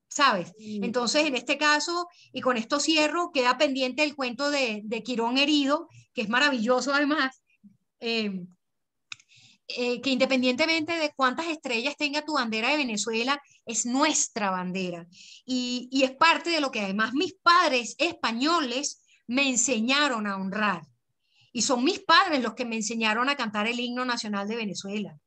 ¿sabes? Entonces, en este caso, y con esto cierro, queda pendiente el cuento de, de Quirón herido, que es maravilloso además, eh, eh, que independientemente de cuántas estrellas tenga tu bandera de Venezuela, es nuestra bandera. Y, es parte de lo que además mis padres españoles me enseñaron a honrar. Y son mis padres los que me enseñaron a cantar el himno nacional de Venezuela.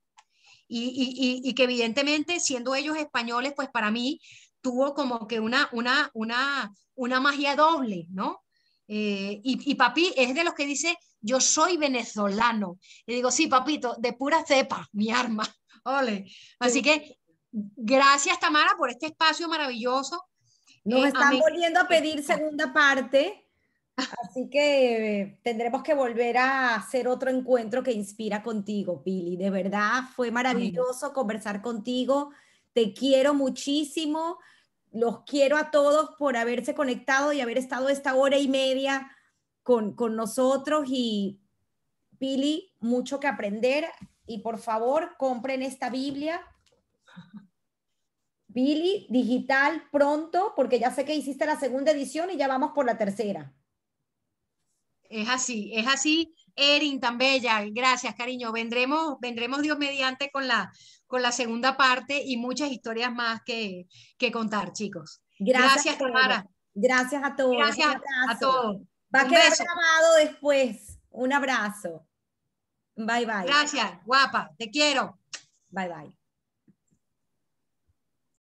Y, y, que evidentemente siendo ellos españoles, pues para mí tuvo como que una, una, una, una magia doble, ¿no? Eh, y, papi es de los que dice, yo soy venezolano. Y digo, sí, papito, de pura cepa, mi arma. Ole. Así que gracias, Tamara, por este espacio maravilloso. Nos eh, están volviendo a pedir segunda parte, así que eh, tendremos que volver a hacer otro encuentro que inspira contigo, Pili. De verdad, fue maravilloso conversar contigo te quiero muchísimo, los quiero a todos por haberse conectado y haber estado esta hora y media con, con nosotros y Pili, mucho que aprender y por favor compren esta Biblia. Pili, digital pronto, porque ya sé que hiciste la segunda edición y ya vamos por la tercera. Es así, es así. Erin, tan bella, gracias cariño. Vendremos, vendremos Dios mediante con la, con la segunda parte y muchas historias más que, contar, chicos. Gracias, Gracias Gracias a todos. Gracias a todos. Va a quedar llamado después. Un abrazo. Bye bye. Gracias, guapa. Te quiero. Bye bye.